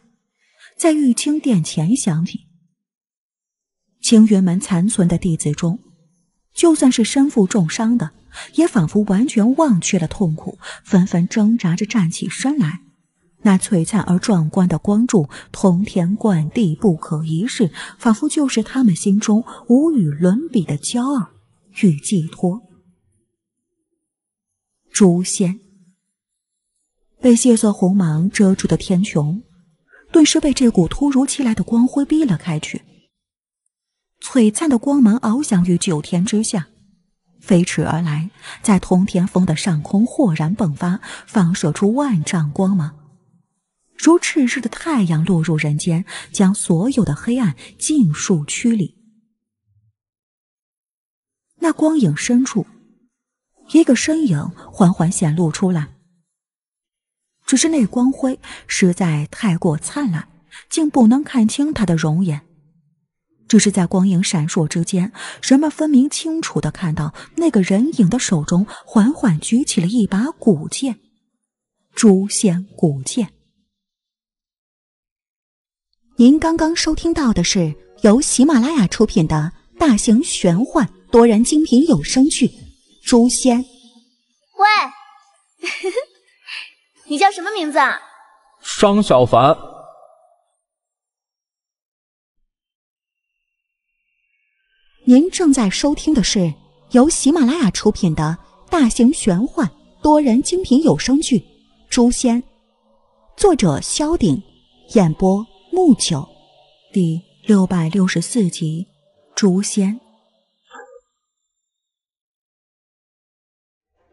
在玉清殿前响起。青云门残存的弟子中，就算是身负重伤的，也仿佛完全忘却了痛苦，纷纷挣扎着站起身来。那璀璨而壮观的光柱，通天贯地，不可一世，仿佛就是他们心中无与伦比的骄傲与寄托。诛仙。被血色红芒遮住的天穹，顿时被这股突如其来的光辉逼了开去。璀璨的光芒翱翔于九天之下，飞驰而来，在通天峰的上空豁然迸发，放射出万丈光芒，如炽日的太阳落入人间，将所有的黑暗尽数驱离。那光影深处。一个身影缓缓显露出来，只是那光辉实在太过灿烂，竟不能看清他的容颜。只是在光影闪烁之间，人们分明清楚的看到，那个人影的手中缓缓举起了一把古剑——诛仙古剑。您刚刚收听到的是由喜马拉雅出品的大型玄幻多人精品有声剧。诛仙，喂，你叫什么名字？啊？商小凡。您正在收听的是由喜马拉雅出品的大型玄幻多人精品有声剧《诛仙》，作者：萧鼎，演播：木九，第六百六十四集，《诛仙》。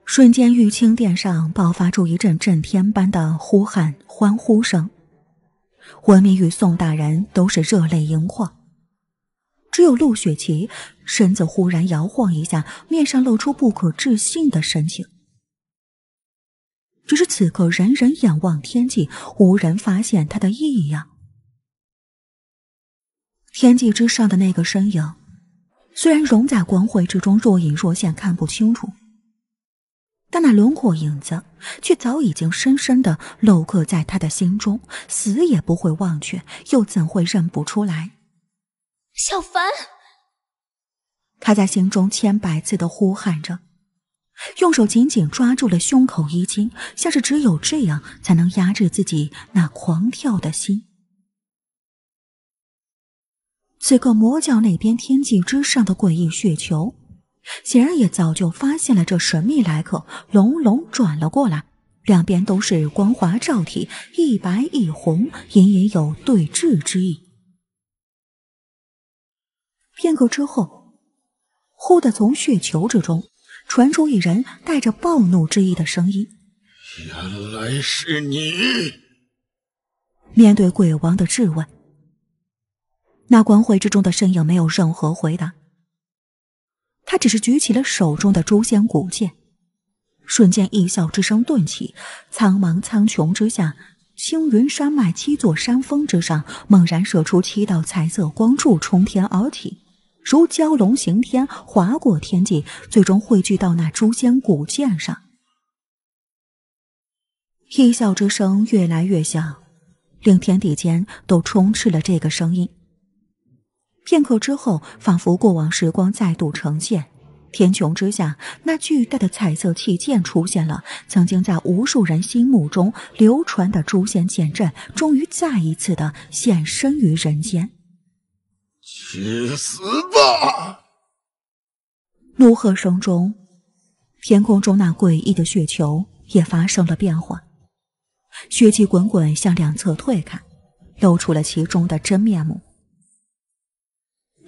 瞬间，玉清殿上爆发出一阵震天般的呼喊、欢呼声。文迷与宋大人都是热泪盈眶，只有陆雪琪身子忽然摇晃一下，面上露出不可置信的神情。只是此刻，人人仰望天际，无人发现他的异样。天际之上的那个身影，虽然融在光辉之中，若隐若现，看不清楚。但那轮廓影子却早已经深深的镂刻在他的心中，死也不会忘却，又怎会认不出来？小凡，他在心中千百次的呼喊着，用手紧紧抓住了胸口衣襟，像是只有这样才能压制自己那狂跳的心。此刻，魔教那边天际之上的诡异血球。显然也早就发现了这神秘来客，隆隆转了过来，两边都是光华照体，一白一红，隐隐有对峙之意。片刻之后，忽的从血球之中传出一人带着暴怒之意的声音：“原来是你！”面对鬼王的质问，那光辉之中的身影没有任何回答。他只是举起了手中的诛仙古剑，瞬间一笑之声顿起，苍茫苍穹之下，青云山脉七座山峰之上，猛然射出七道彩色光柱冲天而起，如蛟龙行天，划过天际，最终汇聚到那诛仙古剑上。一笑之声越来越响，令天地间都充斥了这个声音。片刻之后，仿佛过往时光再度呈现，天穹之下那巨大的彩色气剑出现了。曾经在无数人心目中流传的诛仙剑阵，终于再一次的现身于人间。去死吧！怒喝声中，天空中那诡异的血球也发生了变化，血气滚滚向两侧退开，露出了其中的真面目。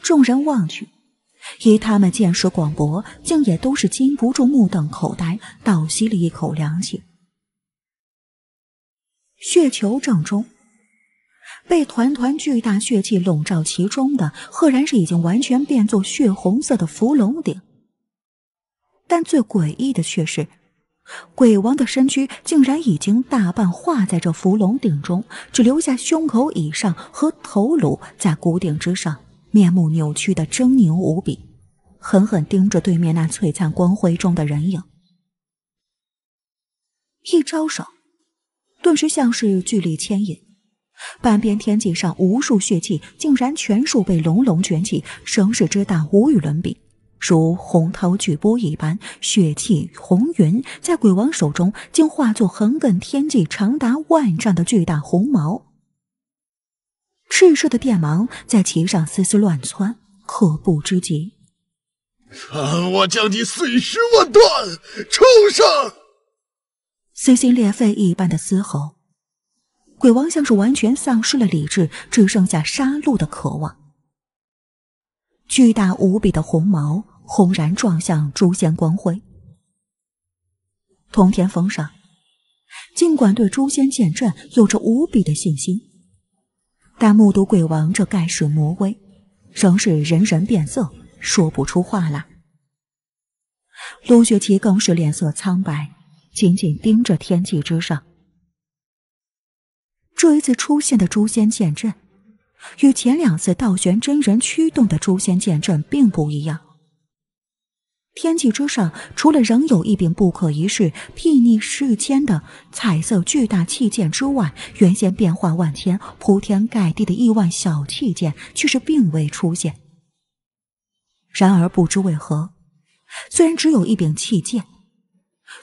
众人望去，以他们见识广博，竟也都是禁不住目瞪口呆，倒吸了一口凉气。血球正中，被团团巨大血气笼罩其中的，赫然是已经完全变作血红色的伏龙鼎。但最诡异的却是，鬼王的身躯竟然已经大半化在这伏龙鼎中，只留下胸口以上和头颅在骨顶之上。面目扭曲的狰狞无比，狠狠盯着对面那璀璨光辉中的人影。一招手，顿时像是巨力牵引，半边天际上无数血气竟然全数被隆隆卷起，声势之大无与伦比，如洪涛巨波一般。血气红云在鬼王手中竟化作横亘天际长达万丈的巨大红毛。赤色的电芒在其上丝丝乱窜，可怖之极。我将你碎尸万段，畜生！撕心裂肺一般的嘶吼，鬼王像是完全丧失了理智，只剩下杀戮的渴望。巨大无比的红毛轰然撞向诛仙光辉。通天峰上，尽管对诛仙剑阵有着无比的信心。但目睹鬼王这盖世魔威，仍是人人变色，说不出话来。陆雪琪更是脸色苍白，紧紧盯着天际之上。这一次出现的诛仙剑阵，与前两次道玄真人驱动的诛仙剑阵并不一样。天际之上，除了仍有一柄不可一世、睥睨世间的彩色巨大气剑之外，原先变幻万千、铺天盖地的亿万小气剑却是并未出现。然而不知为何，虽然只有一柄器剑，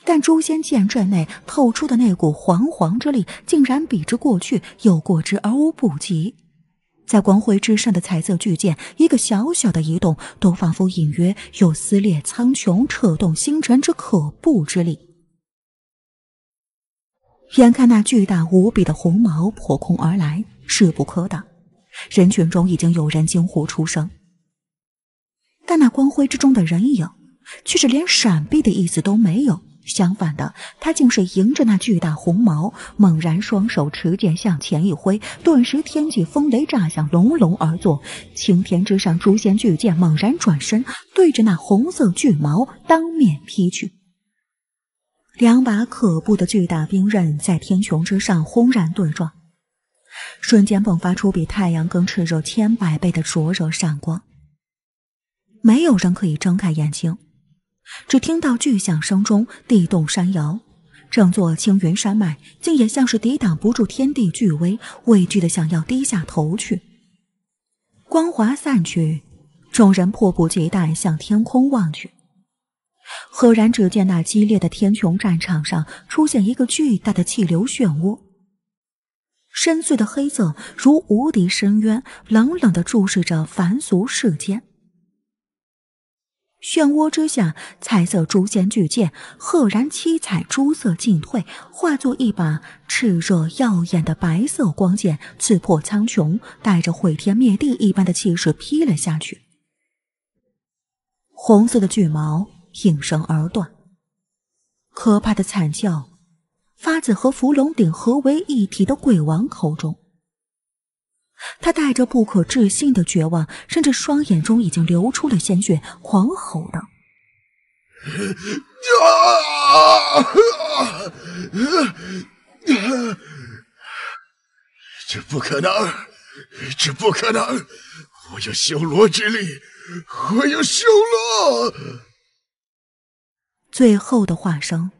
但诛仙剑阵内透出的那股煌煌之力，竟然比之过去有过之而无不及。在光辉之上的彩色巨剑，一个小小的移动，都仿佛隐约有撕裂苍穹、扯动星辰之可怖之力。眼看那巨大无比的红毛破空而来，势不可挡，人群中已经有人惊呼出声。但那光辉之中的人影，却是连闪避的意思都没有。相反的，他竟是迎着那巨大红毛，猛然双手持剑向前一挥，顿时天际风雷炸响，隆隆而作。青天之上出现巨剑，猛然转身，对着那红色巨毛当面劈去。两把可怖的巨大兵刃在天穹之上轰然对撞，瞬间迸发出比太阳更炽热千百倍的灼热闪光。没有人可以睁开眼睛。只听到巨响声中，地动山摇，整座青云山脉竟也像是抵挡不住天地巨威，畏惧的想要低下头去。光华散去，众人迫不及待向天空望去，赫然只见那激烈的天穹战场上出现一个巨大的气流漩涡，深邃的黑色如无底深渊，冷冷地注视着凡俗世间。漩涡之下，彩色诛仙巨剑赫然七彩诸色进退，化作一把炽热耀眼的白色光剑，刺破苍穹，带着毁天灭地一般的气势劈了下去。红色的巨矛应声而断，可怕的惨叫发自和伏龙鼎合为一体的鬼王口中。他带着不可置信的绝望，甚至双眼中已经流出了鲜血，狂吼道：“啊！这不可能！这不可能！我有修罗之力！我有修罗！”最后的化声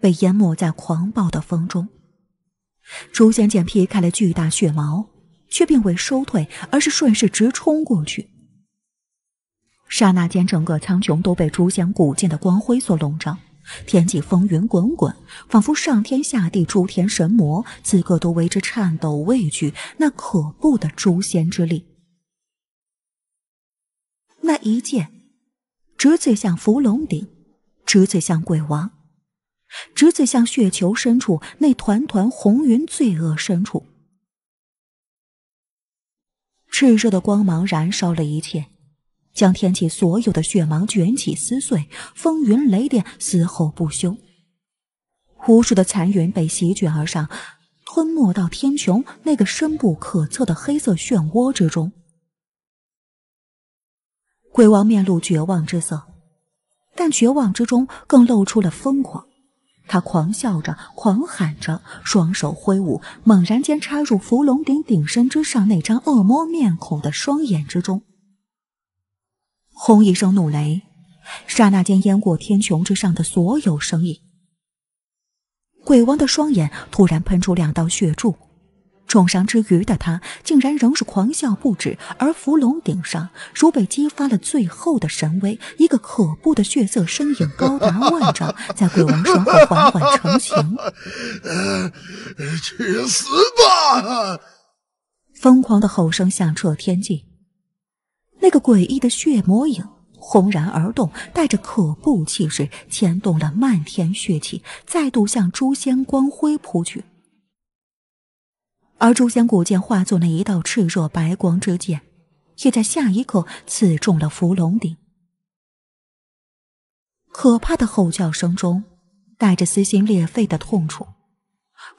被淹没在狂暴的风中。朱仙剑劈开了巨大血毛。却并未收退，而是顺势直冲过去。刹那间，整个苍穹都被诛仙古剑的光辉所笼罩，天际风云滚滚，仿佛上天下地诸天神魔此刻都为之颤抖畏惧那可怖的诛仙之力。那一剑，直刺向伏龙顶，直刺向鬼王，直刺向血球深处那团团红云罪恶深处。炽热的光芒燃烧了一切，将天际所有的血芒卷起撕碎，风云雷电嘶吼不休，无数的残云被席卷而上，吞没到天穹那个深不可测的黑色漩涡之中。鬼王面露绝望之色，但绝望之中更露出了疯狂。他狂笑着，狂喊着，双手挥舞，猛然间插入伏龙鼎鼎身之上那张恶魔面孔的双眼之中。轰一声怒雷，刹那间淹过天穹之上的所有声音。鬼王的双眼突然喷出两道血柱。重伤之余的他，竟然仍是狂笑不止。而伏龙顶上，如被激发了最后的神威，一个可怖的血色身影高达万丈，在鬼王身后缓缓成型。去死吧！疯狂的吼声响彻天际，那个诡异的血魔影轰然而动，带着可怖气势，牵动了漫天血气，再度向诛仙光辉扑去。而诛仙古剑化作那一道炽热白光之剑，也在下一刻刺中了伏龙鼎。可怕的吼叫声中，带着撕心裂肺的痛楚，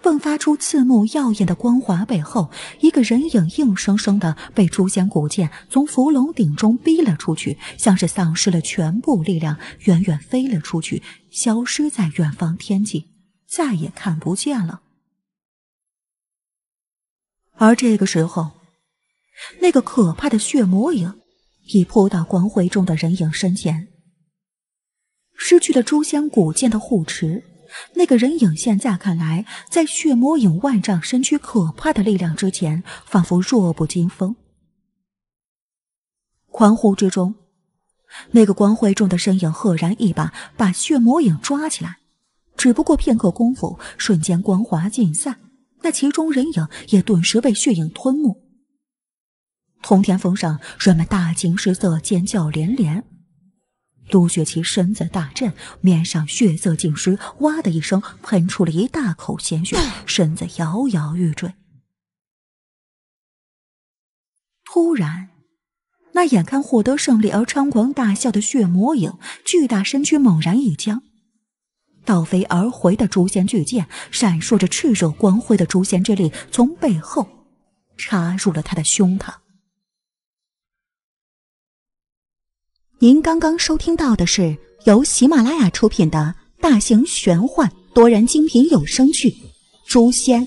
迸发出刺目耀眼的光华。背后，一个人影硬生生的被诛仙古剑从伏龙鼎中逼了出去，像是丧失了全部力量，远远飞了出去，消失在远方天际，再也看不见了。而这个时候，那个可怕的血魔影已扑到光辉中的人影身前。失去了诛仙古剑的护持，那个人影现在看来，在血魔影万丈身躯、可怕的力量之前，仿佛弱不禁风。狂呼之中，那个光辉中的身影赫然一把把血魔影抓起来，只不过片刻功夫，瞬间光华尽散。那其中人影也顿时被血影吞没。通天峰上人们大惊失色，尖叫连连。杜雪琪身子大震，面上血色尽失，哇的一声喷出了一大口鲜血，身子摇摇欲坠。突然，那眼看获得胜利而猖狂大笑的血魔影，巨大身躯猛然一僵。倒飞而回的诛仙巨剑，闪烁着炽热光辉的诛仙之力，从背后插入了他的胸膛。您刚刚收听到的是由喜马拉雅出品的大型玄幻多人精品有声剧《诛仙》。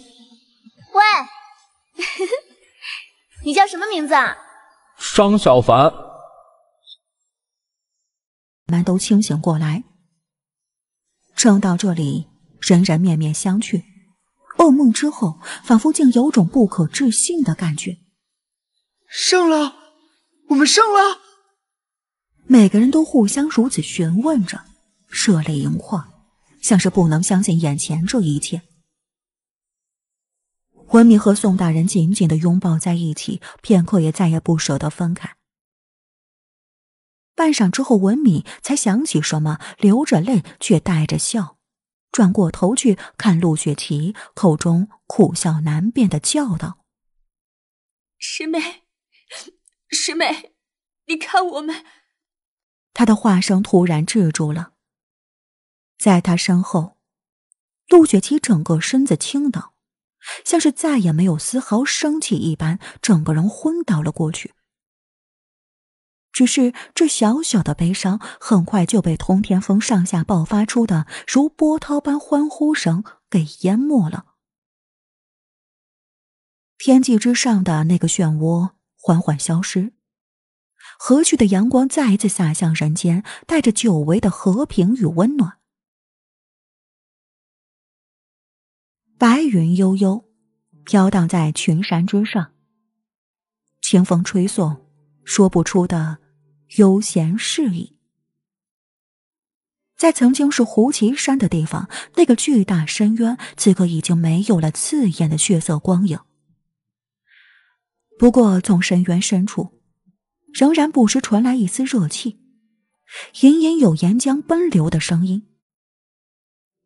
喂，你叫什么名字啊？张小凡。们都清醒过来。争到这里，人人面面相觑。噩梦之后，仿佛竟有种不可置信的感觉。胜了，我们胜了！每个人都互相如此询问着，热泪盈眶，像是不能相信眼前这一切。文明和宋大人紧紧的拥抱在一起，片刻也再也不舍得分开。半晌之后，文敏才想起什么，流着泪却带着笑，转过头去看陆雪琪，口中苦笑难辨的叫道：“师妹，师妹，你看我们。”他的话声突然滞住了。在他身后，陆雪琪整个身子倾倒，像是再也没有丝毫生气一般，整个人昏倒了过去。只是这小小的悲伤，很快就被通天峰上下爆发出的如波涛般欢呼声给淹没了。天际之上的那个漩涡缓缓消失，和煦的阳光再一次洒向人间，带着久违的和平与温暖。白云悠悠，飘荡在群山之上。清风吹送，说不出的。悠闲适宜。在曾经是胡旗山的地方，那个巨大深渊此刻已经没有了刺眼的血色光影。不过，从深渊深处仍然不时传来一丝热气，隐隐有岩浆奔流的声音。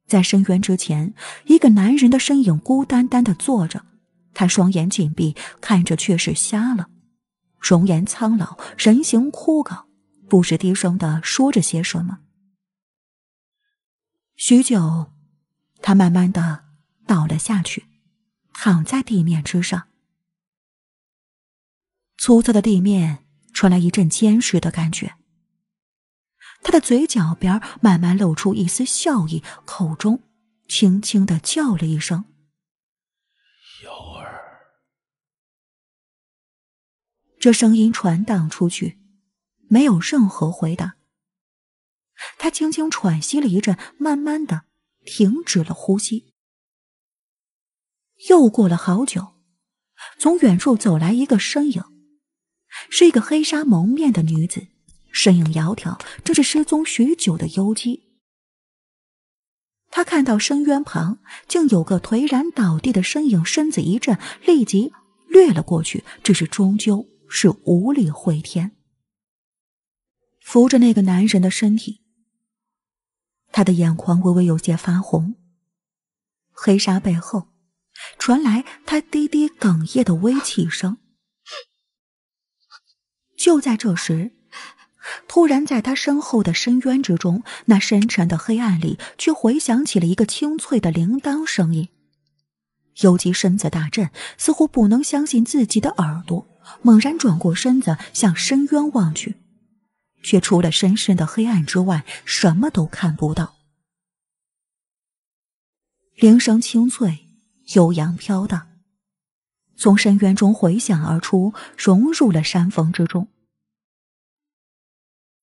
在深渊之前，一个男人的身影孤单单的坐着，他双眼紧闭，看着却是瞎了。容颜苍老，神形枯槁，不时低声的说着些什么。许久，他慢慢的倒了下去，躺在地面之上。粗糙的地面传来一阵坚实的感觉。他的嘴角边慢慢露出一丝笑意，口中轻轻的叫了一声。这声音传荡出去，没有任何回答。他轻轻喘息了一阵，慢慢的停止了呼吸。又过了好久，从远处走来一个身影，是一个黑纱蒙面的女子，身影窈窕，这是失踪许久的幽姬。他看到深渊旁竟有个颓然倒地的身影，身子一震，立即掠了过去，只是终究。是无力回天。扶着那个男人的身体，他的眼眶微微有些发红。黑纱背后传来他低低哽咽的微气声。就在这时，突然在他身后的深渊之中，那深沉的黑暗里，却回响起了一个清脆的铃铛声音。尤其身子大震，似乎不能相信自己的耳朵。猛然转过身子，向深渊望去，却除了深深的黑暗之外，什么都看不到。铃声清脆，悠扬飘荡，从深渊中回响而出，融入了山峰之中。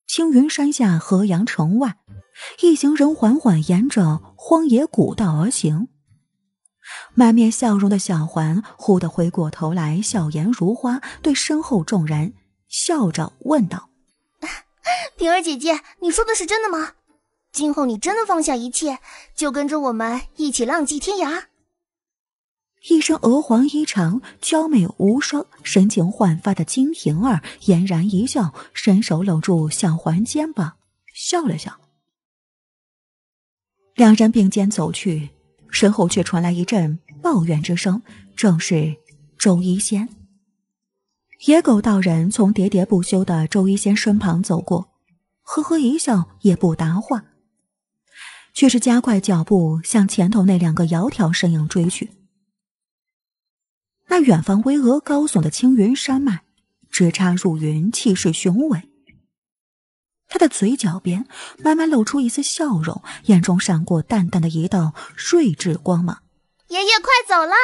青云山下，河阳城外，一行人缓缓沿着荒野古道而行。满面笑容的小环忽地回过头来，笑颜如花，对身后众人笑着问道：“平儿姐姐，你说的是真的吗？今后你真的放下一切，就跟着我们一起浪迹天涯？”一身鹅黄衣裳、娇美无双、神情焕发的金平儿嫣然一笑，伸手搂住小环肩膀，笑了笑。两人并肩走去。身后却传来一阵抱怨之声，正是周一仙。野狗道人从喋喋不休的周一仙身旁走过，呵呵一笑，也不答话，却是加快脚步向前头那两个窈窕身影追去。那远方巍峨高耸的青云山脉，直插入云，气势雄伟。他的嘴角边慢慢露出一丝笑容，眼中闪过淡淡的一道睿智光芒。爷爷，快走了！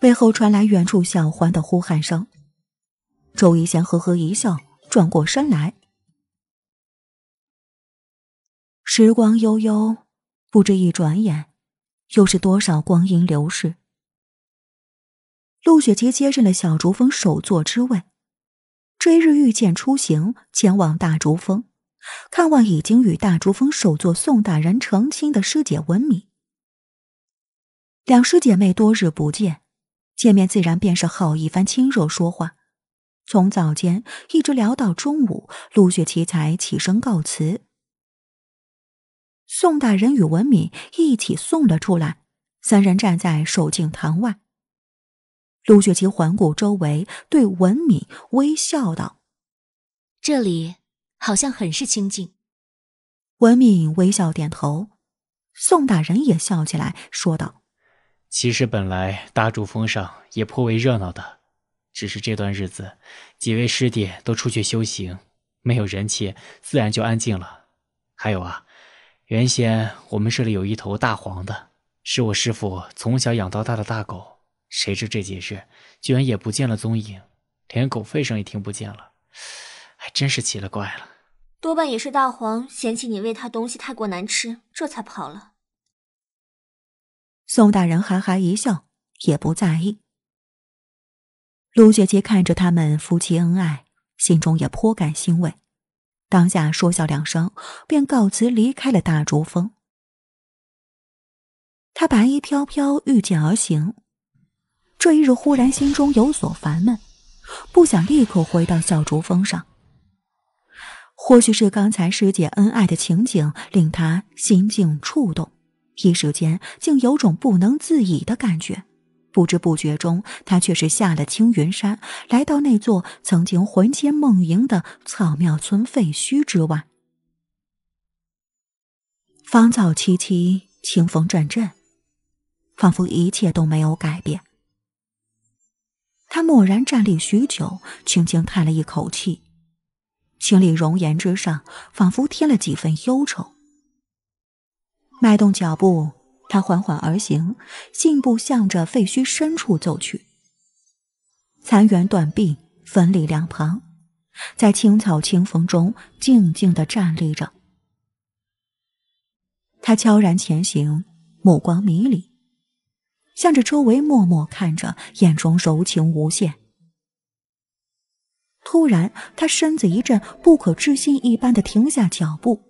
背后传来远处小环的呼喊声。周一贤呵呵一笑，转过身来。时光悠悠，不知一转眼，又是多少光阴流逝。陆雪琪接任了小竹峰首座之位。追日御剑出行，前往大竹峰，看望已经与大竹峰首座宋大人成亲的师姐文敏。两师姐妹多日不见，见面自然便是好一番亲热说话，从早间一直聊到中午，陆雪琪才起身告辞。宋大人与文敏一起送了出来，三人站在守敬堂外。陆雪琪环顾周围，对文敏微笑道：“这里好像很是清静。”文敏微笑点头，宋大人也笑起来说道：“其实本来大竹峰上也颇为热闹的，只是这段日子几位师弟都出去修行，没有人气，自然就安静了。还有啊，原先我们这里有一头大黄的，是我师父从小养到大的大狗。”谁知这几日，居然也不见了踪影，连狗吠声也听不见了，还真是奇了怪了。多半也是大黄嫌弃你喂它东西太过难吃，这才跑了。宋大人哈哈一笑，也不在意。陆雪琪看着他们夫妻恩爱，心中也颇感欣慰，当下说笑两声，便告辞离开了大竹峰。他白衣飘飘，御剑而行。这一日忽然心中有所烦闷，不想立刻回到小竹峰上。或许是刚才师姐恩爱的情景令他心境触动，一时间竟有种不能自已的感觉。不知不觉中，他却是下了青云山，来到那座曾经魂牵梦萦的草庙村废墟之外。芳草萋萋，清风阵阵，仿佛一切都没有改变。他默然站立许久，轻轻叹了一口气，清理容颜之上仿佛添了几分忧愁。迈动脚步，他缓缓而行，信步向着废墟深处走去。残垣断壁，坟里两旁，在青草清风中静静地站立着。他悄然前行，目光迷离。向着周围默默看着，眼中柔情无限。突然，他身子一阵，不可置信一般的停下脚步。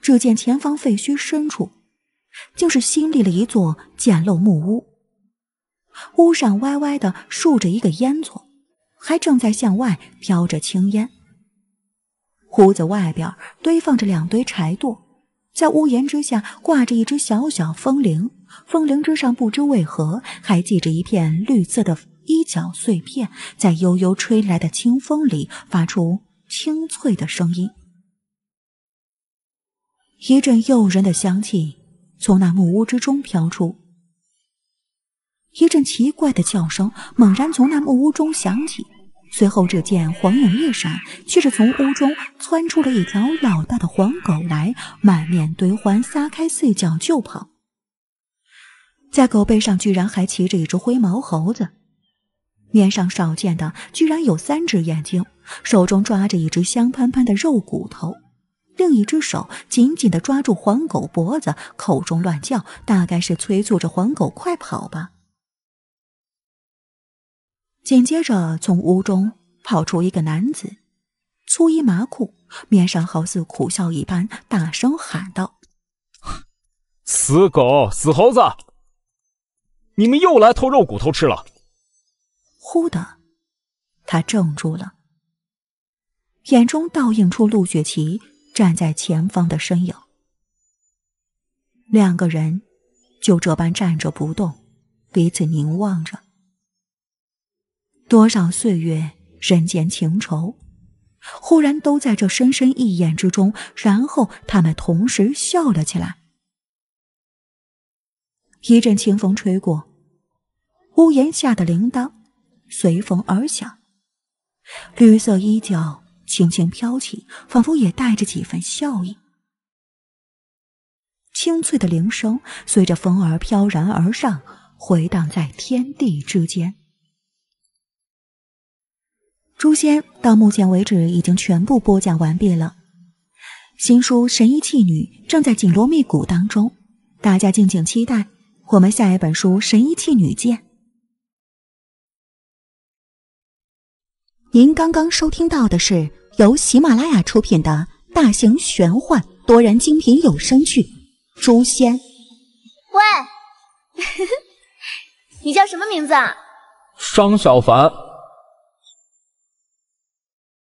只见前方废墟深处，竟是新立了一座简陋木屋，屋上歪歪的竖着一个烟囱，还正在向外飘着青烟。屋子外边堆放着两堆柴垛，在屋檐之下挂着一只小小风铃。风铃之上不知为何还系着一片绿色的衣角碎片，在悠悠吹来的清风里发出清脆的声音。一阵诱人的香气从那木屋之中飘出，一阵奇怪的叫声猛然从那木屋中响起，随后只见黄影一闪，却是从屋中窜出了一条老大的黄狗来，满面堆欢，撒开四脚就跑。在狗背上居然还骑着一只灰毛猴子，面上少见的居然有三只眼睛，手中抓着一只香喷喷的肉骨头，另一只手紧紧地抓住黄狗脖子，口中乱叫，大概是催促着黄狗快跑吧。紧接着，从屋中跑出一个男子，粗衣麻裤，面上好似苦笑一般，大声喊道：“死狗，死猴子！”你们又来偷肉骨头吃了！忽的，他怔住了，眼中倒映出陆雪琪站在前方的身影。两个人就这般站着不动，彼此凝望着。多少岁月，人间情仇，忽然都在这深深一眼之中。然后，他们同时笑了起来。一阵清风吹过，屋檐下的铃铛随风而响，绿色衣角轻轻飘起，仿佛也带着几分笑意。清脆的铃声随着风儿飘然而上，回荡在天地之间。《诛仙》到目前为止已经全部播讲完毕了，新书《神医妓女》正在紧锣密鼓当中，大家敬请期待。我们下一本书《神医妓女见。您刚刚收听到的是由喜马拉雅出品的大型玄幻多人精品有声剧《诛仙》。喂，你叫什么名字啊？商小凡。